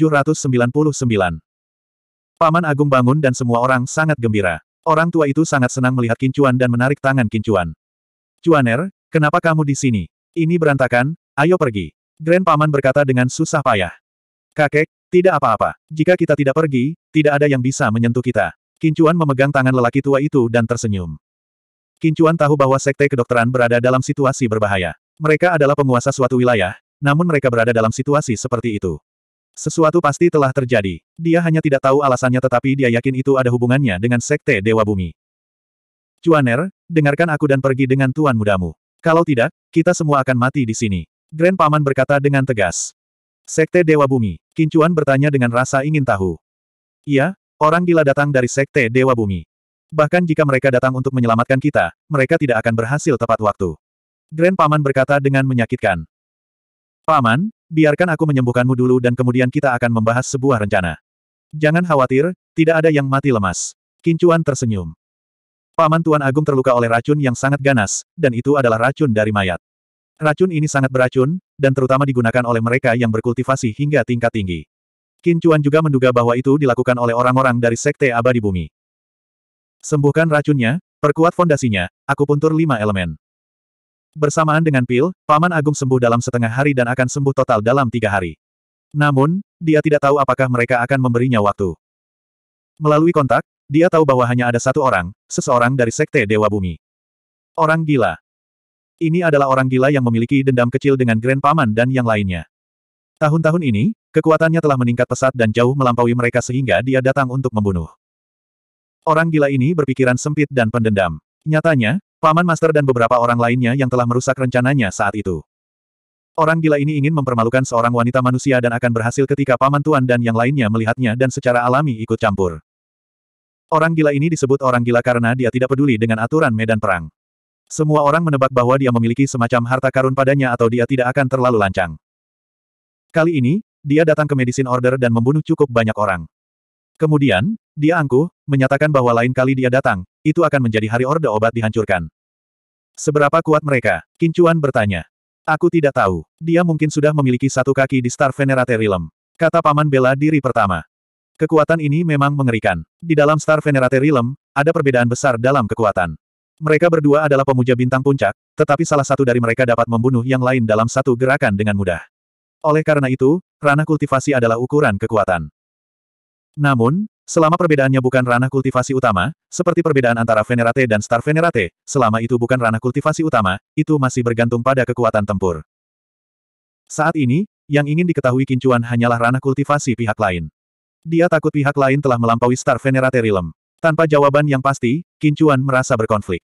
Paman Agung bangun dan semua orang sangat gembira. Orang tua itu sangat senang melihat Kincuan dan menarik tangan Kincuan. Cuaner, kenapa kamu di sini? Ini berantakan, ayo pergi. Grand Paman berkata dengan susah payah. Kakek, tidak apa-apa. Jika kita tidak pergi, tidak ada yang bisa menyentuh kita. Kincuan memegang tangan lelaki tua itu dan tersenyum. Kincuan tahu bahwa sekte kedokteran berada dalam situasi berbahaya. Mereka adalah penguasa suatu wilayah, namun mereka berada dalam situasi seperti itu. Sesuatu pasti telah terjadi. Dia hanya tidak tahu alasannya tetapi dia yakin itu ada hubungannya dengan sekte Dewa Bumi. Cuaner, dengarkan aku dan pergi dengan tuan mudamu. Kalau tidak, kita semua akan mati di sini. Grand Paman berkata dengan tegas. Sekte Dewa Bumi, Kincuan bertanya dengan rasa ingin tahu. Iya, orang gila datang dari Sekte Dewa Bumi. Bahkan jika mereka datang untuk menyelamatkan kita, mereka tidak akan berhasil tepat waktu. Grand Paman berkata dengan menyakitkan. Paman, biarkan aku menyembuhkanmu dulu dan kemudian kita akan membahas sebuah rencana. Jangan khawatir, tidak ada yang mati lemas. Kincuan tersenyum. Paman Tuan Agung terluka oleh racun yang sangat ganas, dan itu adalah racun dari mayat. Racun ini sangat beracun, dan terutama digunakan oleh mereka yang berkultivasi hingga tingkat tinggi. Qin Chuan juga menduga bahwa itu dilakukan oleh orang-orang dari Sekte Abadi Bumi. Sembuhkan racunnya, perkuat fondasinya, aku puntur lima elemen. Bersamaan dengan pil, Paman Agung sembuh dalam setengah hari dan akan sembuh total dalam tiga hari. Namun, dia tidak tahu apakah mereka akan memberinya waktu. Melalui kontak, dia tahu bahwa hanya ada satu orang, seseorang dari Sekte Dewa Bumi. Orang gila. Ini adalah orang gila yang memiliki dendam kecil dengan Grand Paman dan yang lainnya. Tahun-tahun ini, kekuatannya telah meningkat pesat dan jauh melampaui mereka sehingga dia datang untuk membunuh. Orang gila ini berpikiran sempit dan pendendam. Nyatanya, Paman Master dan beberapa orang lainnya yang telah merusak rencananya saat itu. Orang gila ini ingin mempermalukan seorang wanita manusia dan akan berhasil ketika Paman Tuan dan yang lainnya melihatnya dan secara alami ikut campur. Orang gila ini disebut orang gila karena dia tidak peduli dengan aturan medan perang. Semua orang menebak bahwa dia memiliki semacam harta karun padanya atau dia tidak akan terlalu lancang. Kali ini, dia datang ke Medicine Order dan membunuh cukup banyak orang. Kemudian, dia angkuh, menyatakan bahwa lain kali dia datang, itu akan menjadi hari Orde Obat dihancurkan. Seberapa kuat mereka? Kincuan bertanya. Aku tidak tahu. Dia mungkin sudah memiliki satu kaki di Star Venerate Realm. Kata Paman Bela diri pertama. Kekuatan ini memang mengerikan. Di dalam Star Venerate Realm, ada perbedaan besar dalam kekuatan. Mereka berdua adalah pemuja bintang puncak, tetapi salah satu dari mereka dapat membunuh yang lain dalam satu gerakan dengan mudah. Oleh karena itu, ranah kultivasi adalah ukuran kekuatan. Namun, selama perbedaannya bukan ranah kultivasi utama, seperti perbedaan antara Venerate dan Star Venerate, selama itu bukan ranah kultivasi utama, itu masih bergantung pada kekuatan tempur. Saat ini, yang ingin diketahui Kincuan hanyalah ranah kultivasi pihak lain. Dia takut pihak lain telah melampaui Star Venerate Realm. Tanpa jawaban yang pasti, Kincuan merasa berkonflik.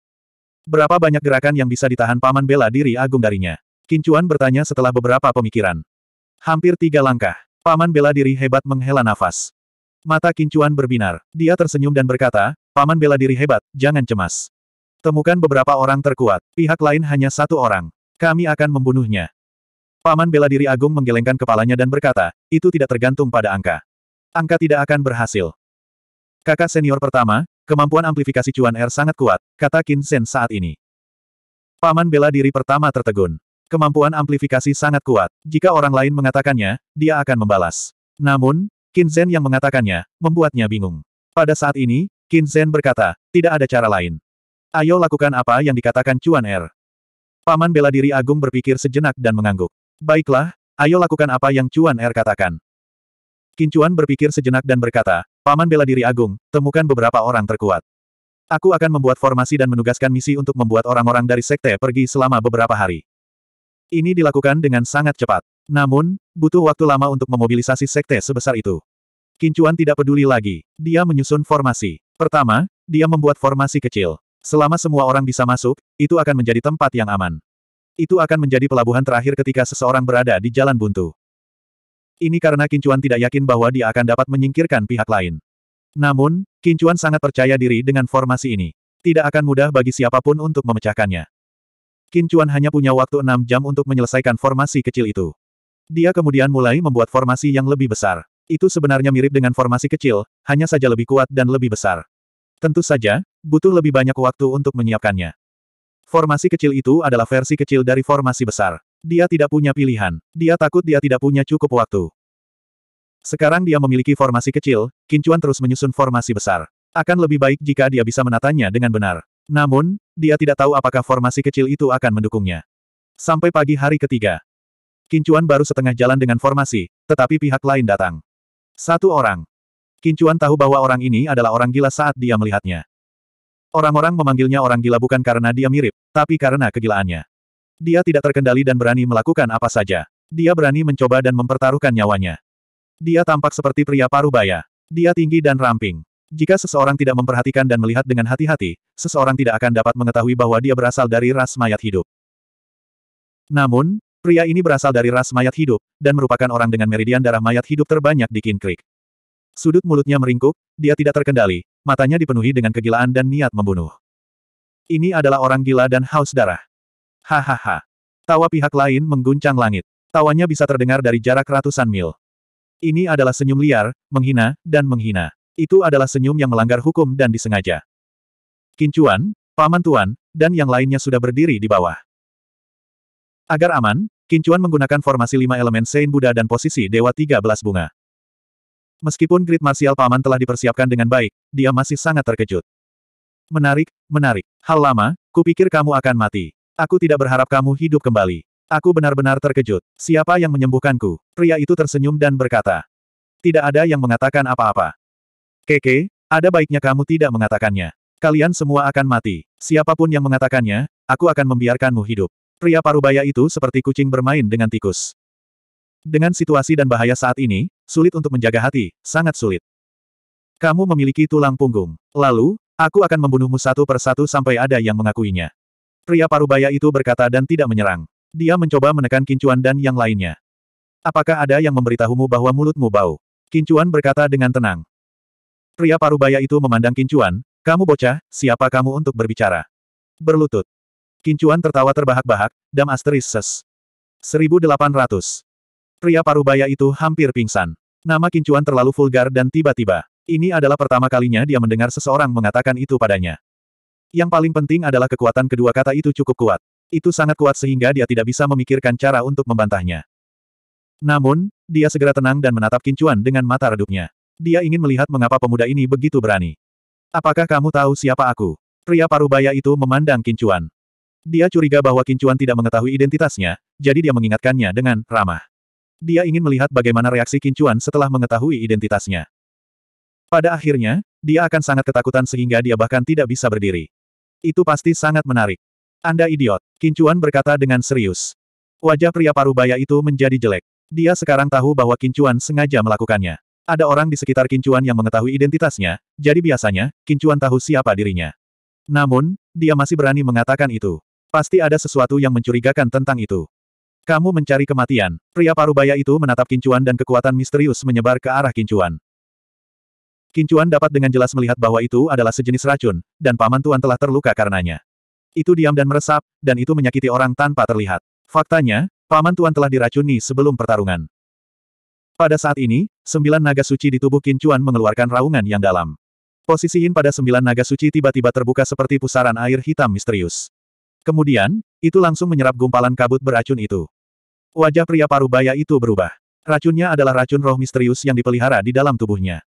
Berapa banyak gerakan yang bisa ditahan paman bela diri agung darinya? Kincuan bertanya setelah beberapa pemikiran. Hampir tiga langkah. Paman bela diri hebat menghela nafas. Mata Kincuan berbinar. Dia tersenyum dan berkata, Paman bela diri hebat, jangan cemas. Temukan beberapa orang terkuat. Pihak lain hanya satu orang. Kami akan membunuhnya. Paman bela diri agung menggelengkan kepalanya dan berkata, itu tidak tergantung pada angka. Angka tidak akan berhasil. Kakak senior pertama, kemampuan amplifikasi cuan R er sangat kuat, kata Kinsen saat ini. Paman bela diri pertama tertegun. Kemampuan amplifikasi sangat kuat. Jika orang lain mengatakannya, dia akan membalas. Namun, Kinsen yang mengatakannya, membuatnya bingung. Pada saat ini, Kinsen berkata, tidak ada cara lain. Ayo lakukan apa yang dikatakan Cuan Er. Paman bela diri Agung berpikir sejenak dan mengangguk. Baiklah, ayo lakukan apa yang Cuan Er katakan. Kincuan berpikir sejenak dan berkata, Paman bela diri agung, temukan beberapa orang terkuat. Aku akan membuat formasi dan menugaskan misi untuk membuat orang-orang dari sekte pergi selama beberapa hari. Ini dilakukan dengan sangat cepat. Namun, butuh waktu lama untuk memobilisasi sekte sebesar itu. Kincuan tidak peduli lagi. Dia menyusun formasi. Pertama, dia membuat formasi kecil. Selama semua orang bisa masuk, itu akan menjadi tempat yang aman. Itu akan menjadi pelabuhan terakhir ketika seseorang berada di jalan buntu. Ini karena Kincuan tidak yakin bahwa dia akan dapat menyingkirkan pihak lain. Namun, Kincuan sangat percaya diri dengan formasi ini. Tidak akan mudah bagi siapapun untuk memecahkannya. Kincuan hanya punya waktu enam jam untuk menyelesaikan formasi kecil itu. Dia kemudian mulai membuat formasi yang lebih besar. Itu sebenarnya mirip dengan formasi kecil, hanya saja lebih kuat dan lebih besar. Tentu saja, butuh lebih banyak waktu untuk menyiapkannya. Formasi kecil itu adalah versi kecil dari formasi besar. Dia tidak punya pilihan. Dia takut dia tidak punya cukup waktu. Sekarang dia memiliki formasi kecil, Kincuan terus menyusun formasi besar. Akan lebih baik jika dia bisa menatanya dengan benar. Namun, dia tidak tahu apakah formasi kecil itu akan mendukungnya. Sampai pagi hari ketiga. Kincuan baru setengah jalan dengan formasi, tetapi pihak lain datang. Satu orang. Kincuan tahu bahwa orang ini adalah orang gila saat dia melihatnya. Orang-orang memanggilnya orang gila bukan karena dia mirip, tapi karena kegilaannya. Dia tidak terkendali dan berani melakukan apa saja. Dia berani mencoba dan mempertaruhkan nyawanya. Dia tampak seperti pria parubaya. Dia tinggi dan ramping. Jika seseorang tidak memperhatikan dan melihat dengan hati-hati, seseorang tidak akan dapat mengetahui bahwa dia berasal dari ras mayat hidup. Namun, pria ini berasal dari ras mayat hidup, dan merupakan orang dengan meridian darah mayat hidup terbanyak di Kin Creek. Sudut mulutnya meringkuk, dia tidak terkendali, matanya dipenuhi dengan kegilaan dan niat membunuh. Ini adalah orang gila dan haus darah. Hahaha. Tawa pihak lain mengguncang langit. Tawanya bisa terdengar dari jarak ratusan mil. Ini adalah senyum liar, menghina, dan menghina. Itu adalah senyum yang melanggar hukum dan disengaja. Kincuan, Paman Tuan, dan yang lainnya sudah berdiri di bawah. Agar aman, Kincuan menggunakan formasi lima elemen Sein Buddha dan posisi Dewa 13 bunga. Meskipun grid marsial Paman telah dipersiapkan dengan baik, dia masih sangat terkejut. Menarik, menarik. Hal lama, kupikir kamu akan mati. Aku tidak berharap kamu hidup kembali. Aku benar-benar terkejut. Siapa yang menyembuhkanku? Pria itu tersenyum dan berkata. Tidak ada yang mengatakan apa-apa. Keke, ada baiknya kamu tidak mengatakannya. Kalian semua akan mati. Siapapun yang mengatakannya, aku akan membiarkanmu hidup. Pria parubaya itu seperti kucing bermain dengan tikus. Dengan situasi dan bahaya saat ini, sulit untuk menjaga hati, sangat sulit. Kamu memiliki tulang punggung. Lalu, aku akan membunuhmu satu persatu sampai ada yang mengakuinya. Pria parubaya itu berkata dan tidak menyerang. Dia mencoba menekan Kincuan dan yang lainnya. Apakah ada yang memberitahumu bahwa mulutmu bau? Kincuan berkata dengan tenang. Pria parubaya itu memandang Kincuan, kamu bocah, siapa kamu untuk berbicara? Berlutut. Kincuan tertawa terbahak-bahak, dam asteris ses. 1800. Pria parubaya itu hampir pingsan. Nama Kincuan terlalu vulgar dan tiba-tiba. Ini adalah pertama kalinya dia mendengar seseorang mengatakan itu padanya. Yang paling penting adalah kekuatan kedua kata itu cukup kuat. Itu sangat kuat sehingga dia tidak bisa memikirkan cara untuk membantahnya. Namun, dia segera tenang dan menatap Kincuan dengan mata redupnya. Dia ingin melihat mengapa pemuda ini begitu berani. Apakah kamu tahu siapa aku? Pria parubaya itu memandang Kincuan. Dia curiga bahwa Kincuan tidak mengetahui identitasnya, jadi dia mengingatkannya dengan ramah. Dia ingin melihat bagaimana reaksi Kincuan setelah mengetahui identitasnya. Pada akhirnya, dia akan sangat ketakutan sehingga dia bahkan tidak bisa berdiri. Itu pasti sangat menarik. Anda idiot, Kincuan berkata dengan serius. Wajah pria parubaya itu menjadi jelek. Dia sekarang tahu bahwa Kincuan sengaja melakukannya. Ada orang di sekitar Kincuan yang mengetahui identitasnya, jadi biasanya, Kincuan tahu siapa dirinya. Namun, dia masih berani mengatakan itu. Pasti ada sesuatu yang mencurigakan tentang itu. Kamu mencari kematian. Pria parubaya itu menatap Kincuan dan kekuatan misterius menyebar ke arah Kincuan. Kincuan dapat dengan jelas melihat bahwa itu adalah sejenis racun, dan paman tuan telah terluka karenanya. Itu diam dan meresap, dan itu menyakiti orang tanpa terlihat. Faktanya, paman tuan telah diracuni sebelum pertarungan. Pada saat ini, sembilan naga suci di tubuh Kincuan mengeluarkan raungan yang dalam. Posisi Yin pada sembilan naga suci tiba-tiba terbuka seperti pusaran air hitam misterius. Kemudian, itu langsung menyerap gumpalan kabut beracun itu. Wajah pria parubaya itu berubah. Racunnya adalah racun roh misterius yang dipelihara di dalam tubuhnya.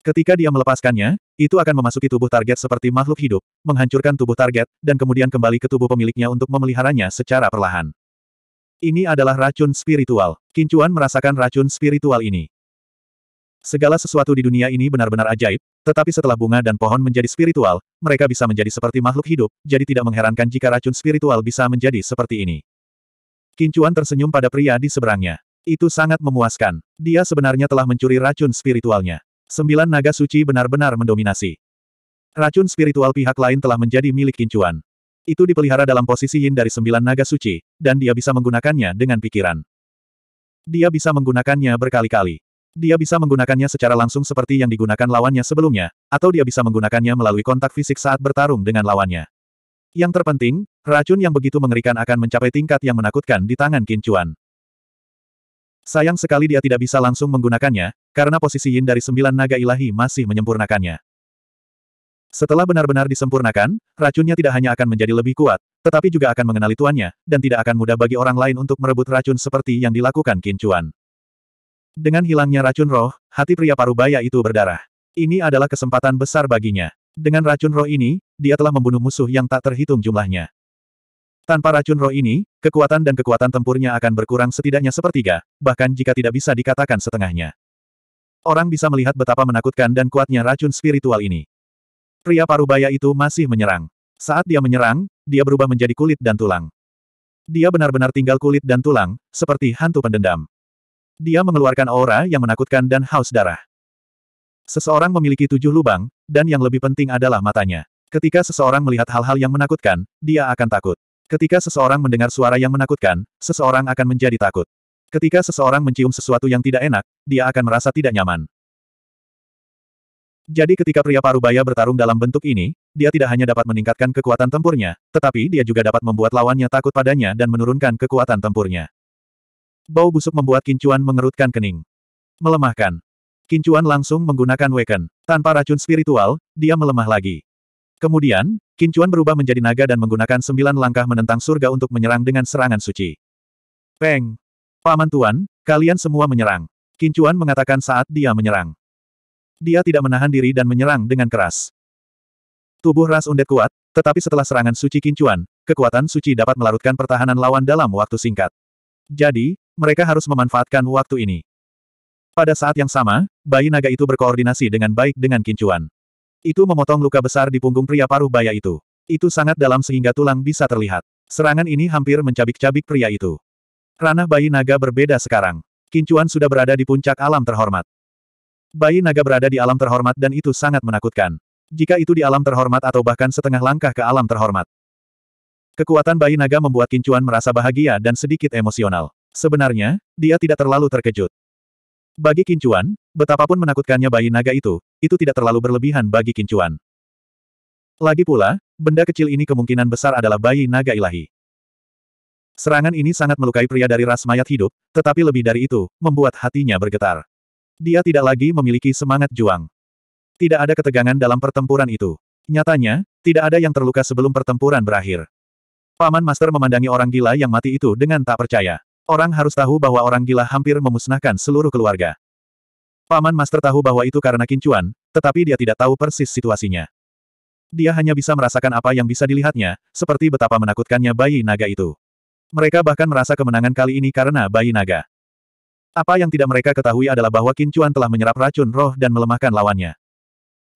Ketika dia melepaskannya, itu akan memasuki tubuh target seperti makhluk hidup, menghancurkan tubuh target, dan kemudian kembali ke tubuh pemiliknya untuk memeliharanya secara perlahan. Ini adalah racun spiritual. Kincuan merasakan racun spiritual ini. Segala sesuatu di dunia ini benar-benar ajaib, tetapi setelah bunga dan pohon menjadi spiritual, mereka bisa menjadi seperti makhluk hidup, jadi tidak mengherankan jika racun spiritual bisa menjadi seperti ini. Kincuan tersenyum pada pria di seberangnya. Itu sangat memuaskan. Dia sebenarnya telah mencuri racun spiritualnya. Sembilan naga suci benar-benar mendominasi. Racun spiritual pihak lain telah menjadi milik Kincuan. Itu dipelihara dalam posisi yin dari sembilan naga suci, dan dia bisa menggunakannya dengan pikiran. Dia bisa menggunakannya berkali-kali. Dia bisa menggunakannya secara langsung seperti yang digunakan lawannya sebelumnya, atau dia bisa menggunakannya melalui kontak fisik saat bertarung dengan lawannya. Yang terpenting, racun yang begitu mengerikan akan mencapai tingkat yang menakutkan di tangan Kincuan. Sayang sekali dia tidak bisa langsung menggunakannya, karena posisi yin dari sembilan naga ilahi masih menyempurnakannya. Setelah benar-benar disempurnakan, racunnya tidak hanya akan menjadi lebih kuat, tetapi juga akan mengenali tuannya, dan tidak akan mudah bagi orang lain untuk merebut racun seperti yang dilakukan Kincuan. Dengan hilangnya racun roh, hati pria parubaya itu berdarah. Ini adalah kesempatan besar baginya. Dengan racun roh ini, dia telah membunuh musuh yang tak terhitung jumlahnya. Tanpa racun roh ini, kekuatan dan kekuatan tempurnya akan berkurang setidaknya sepertiga, bahkan jika tidak bisa dikatakan setengahnya. Orang bisa melihat betapa menakutkan dan kuatnya racun spiritual ini. Pria parubaya itu masih menyerang. Saat dia menyerang, dia berubah menjadi kulit dan tulang. Dia benar-benar tinggal kulit dan tulang, seperti hantu pendendam. Dia mengeluarkan aura yang menakutkan dan haus darah. Seseorang memiliki tujuh lubang, dan yang lebih penting adalah matanya. Ketika seseorang melihat hal-hal yang menakutkan, dia akan takut. Ketika seseorang mendengar suara yang menakutkan, seseorang akan menjadi takut. Ketika seseorang mencium sesuatu yang tidak enak, dia akan merasa tidak nyaman. Jadi ketika pria parubaya bertarung dalam bentuk ini, dia tidak hanya dapat meningkatkan kekuatan tempurnya, tetapi dia juga dapat membuat lawannya takut padanya dan menurunkan kekuatan tempurnya. Bau busuk membuat Kincuan mengerutkan kening. Melemahkan. Kincuan langsung menggunakan Weken. Tanpa racun spiritual, dia melemah lagi. Kemudian, Kincuan berubah menjadi naga dan menggunakan sembilan langkah menentang surga untuk menyerang dengan serangan suci. Peng! Paman Tuan, kalian semua menyerang. Kincuan mengatakan saat dia menyerang. Dia tidak menahan diri dan menyerang dengan keras. Tubuh ras undet kuat, tetapi setelah serangan suci Kincuan, kekuatan suci dapat melarutkan pertahanan lawan dalam waktu singkat. Jadi, mereka harus memanfaatkan waktu ini. Pada saat yang sama, bayi naga itu berkoordinasi dengan baik dengan Kincuan. Itu memotong luka besar di punggung pria paruh baya itu. Itu sangat dalam sehingga tulang bisa terlihat. Serangan ini hampir mencabik-cabik pria itu. Ranah bayi naga berbeda sekarang. Kincuan sudah berada di puncak alam terhormat. Bayi naga berada di alam terhormat dan itu sangat menakutkan. Jika itu di alam terhormat atau bahkan setengah langkah ke alam terhormat. Kekuatan bayi naga membuat Kincuan merasa bahagia dan sedikit emosional. Sebenarnya, dia tidak terlalu terkejut. Bagi Kincuan, betapapun menakutkannya bayi naga itu, itu tidak terlalu berlebihan bagi Kincuan. Lagi pula, benda kecil ini kemungkinan besar adalah bayi naga ilahi. Serangan ini sangat melukai pria dari ras mayat hidup, tetapi lebih dari itu, membuat hatinya bergetar. Dia tidak lagi memiliki semangat juang. Tidak ada ketegangan dalam pertempuran itu. Nyatanya, tidak ada yang terluka sebelum pertempuran berakhir. Paman Master memandangi orang gila yang mati itu dengan tak percaya. Orang harus tahu bahwa orang gila hampir memusnahkan seluruh keluarga. Paman Master tahu bahwa itu karena kincuan, tetapi dia tidak tahu persis situasinya. Dia hanya bisa merasakan apa yang bisa dilihatnya, seperti betapa menakutkannya bayi naga itu. Mereka bahkan merasa kemenangan kali ini karena bayi naga. Apa yang tidak mereka ketahui adalah bahwa kincuan telah menyerap racun roh dan melemahkan lawannya.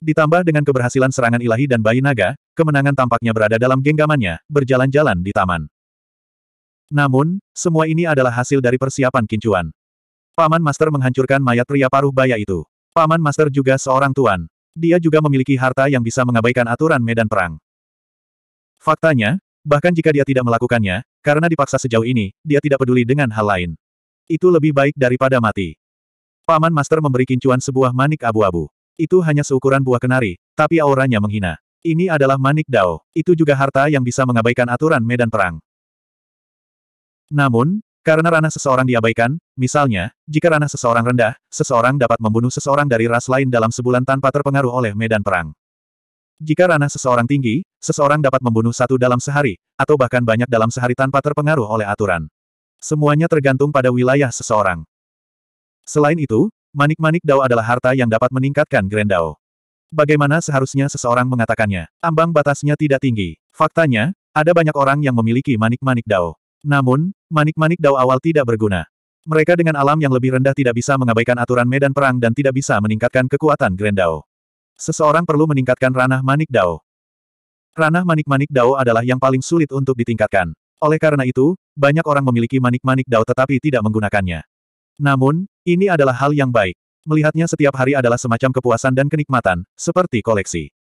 Ditambah dengan keberhasilan serangan ilahi dan bayi naga, kemenangan tampaknya berada dalam genggamannya, berjalan-jalan di taman. Namun, semua ini adalah hasil dari persiapan kincuan. Paman Master menghancurkan mayat pria paruh baya itu. Paman Master juga seorang tuan. Dia juga memiliki harta yang bisa mengabaikan aturan medan perang. Faktanya, bahkan jika dia tidak melakukannya, karena dipaksa sejauh ini, dia tidak peduli dengan hal lain. Itu lebih baik daripada mati. Paman Master memberi kincuan sebuah manik abu-abu. Itu hanya seukuran buah kenari, tapi auranya menghina. Ini adalah manik dao. Itu juga harta yang bisa mengabaikan aturan medan perang. Namun, karena ranah seseorang diabaikan, misalnya, jika ranah seseorang rendah, seseorang dapat membunuh seseorang dari ras lain dalam sebulan tanpa terpengaruh oleh medan perang. Jika ranah seseorang tinggi, seseorang dapat membunuh satu dalam sehari, atau bahkan banyak dalam sehari tanpa terpengaruh oleh aturan. Semuanya tergantung pada wilayah seseorang. Selain itu, manik-manik dao adalah harta yang dapat meningkatkan Grand Dao. Bagaimana seharusnya seseorang mengatakannya? Ambang batasnya tidak tinggi. Faktanya, ada banyak orang yang memiliki manik-manik dao. Namun, manik-manik dao awal tidak berguna. Mereka dengan alam yang lebih rendah tidak bisa mengabaikan aturan medan perang dan tidak bisa meningkatkan kekuatan Grand Dao. Seseorang perlu meningkatkan ranah manik dao. Ranah manik-manik dao adalah yang paling sulit untuk ditingkatkan. Oleh karena itu, banyak orang memiliki manik-manik dao tetapi tidak menggunakannya. Namun, ini adalah hal yang baik. Melihatnya setiap hari adalah semacam kepuasan dan kenikmatan, seperti koleksi.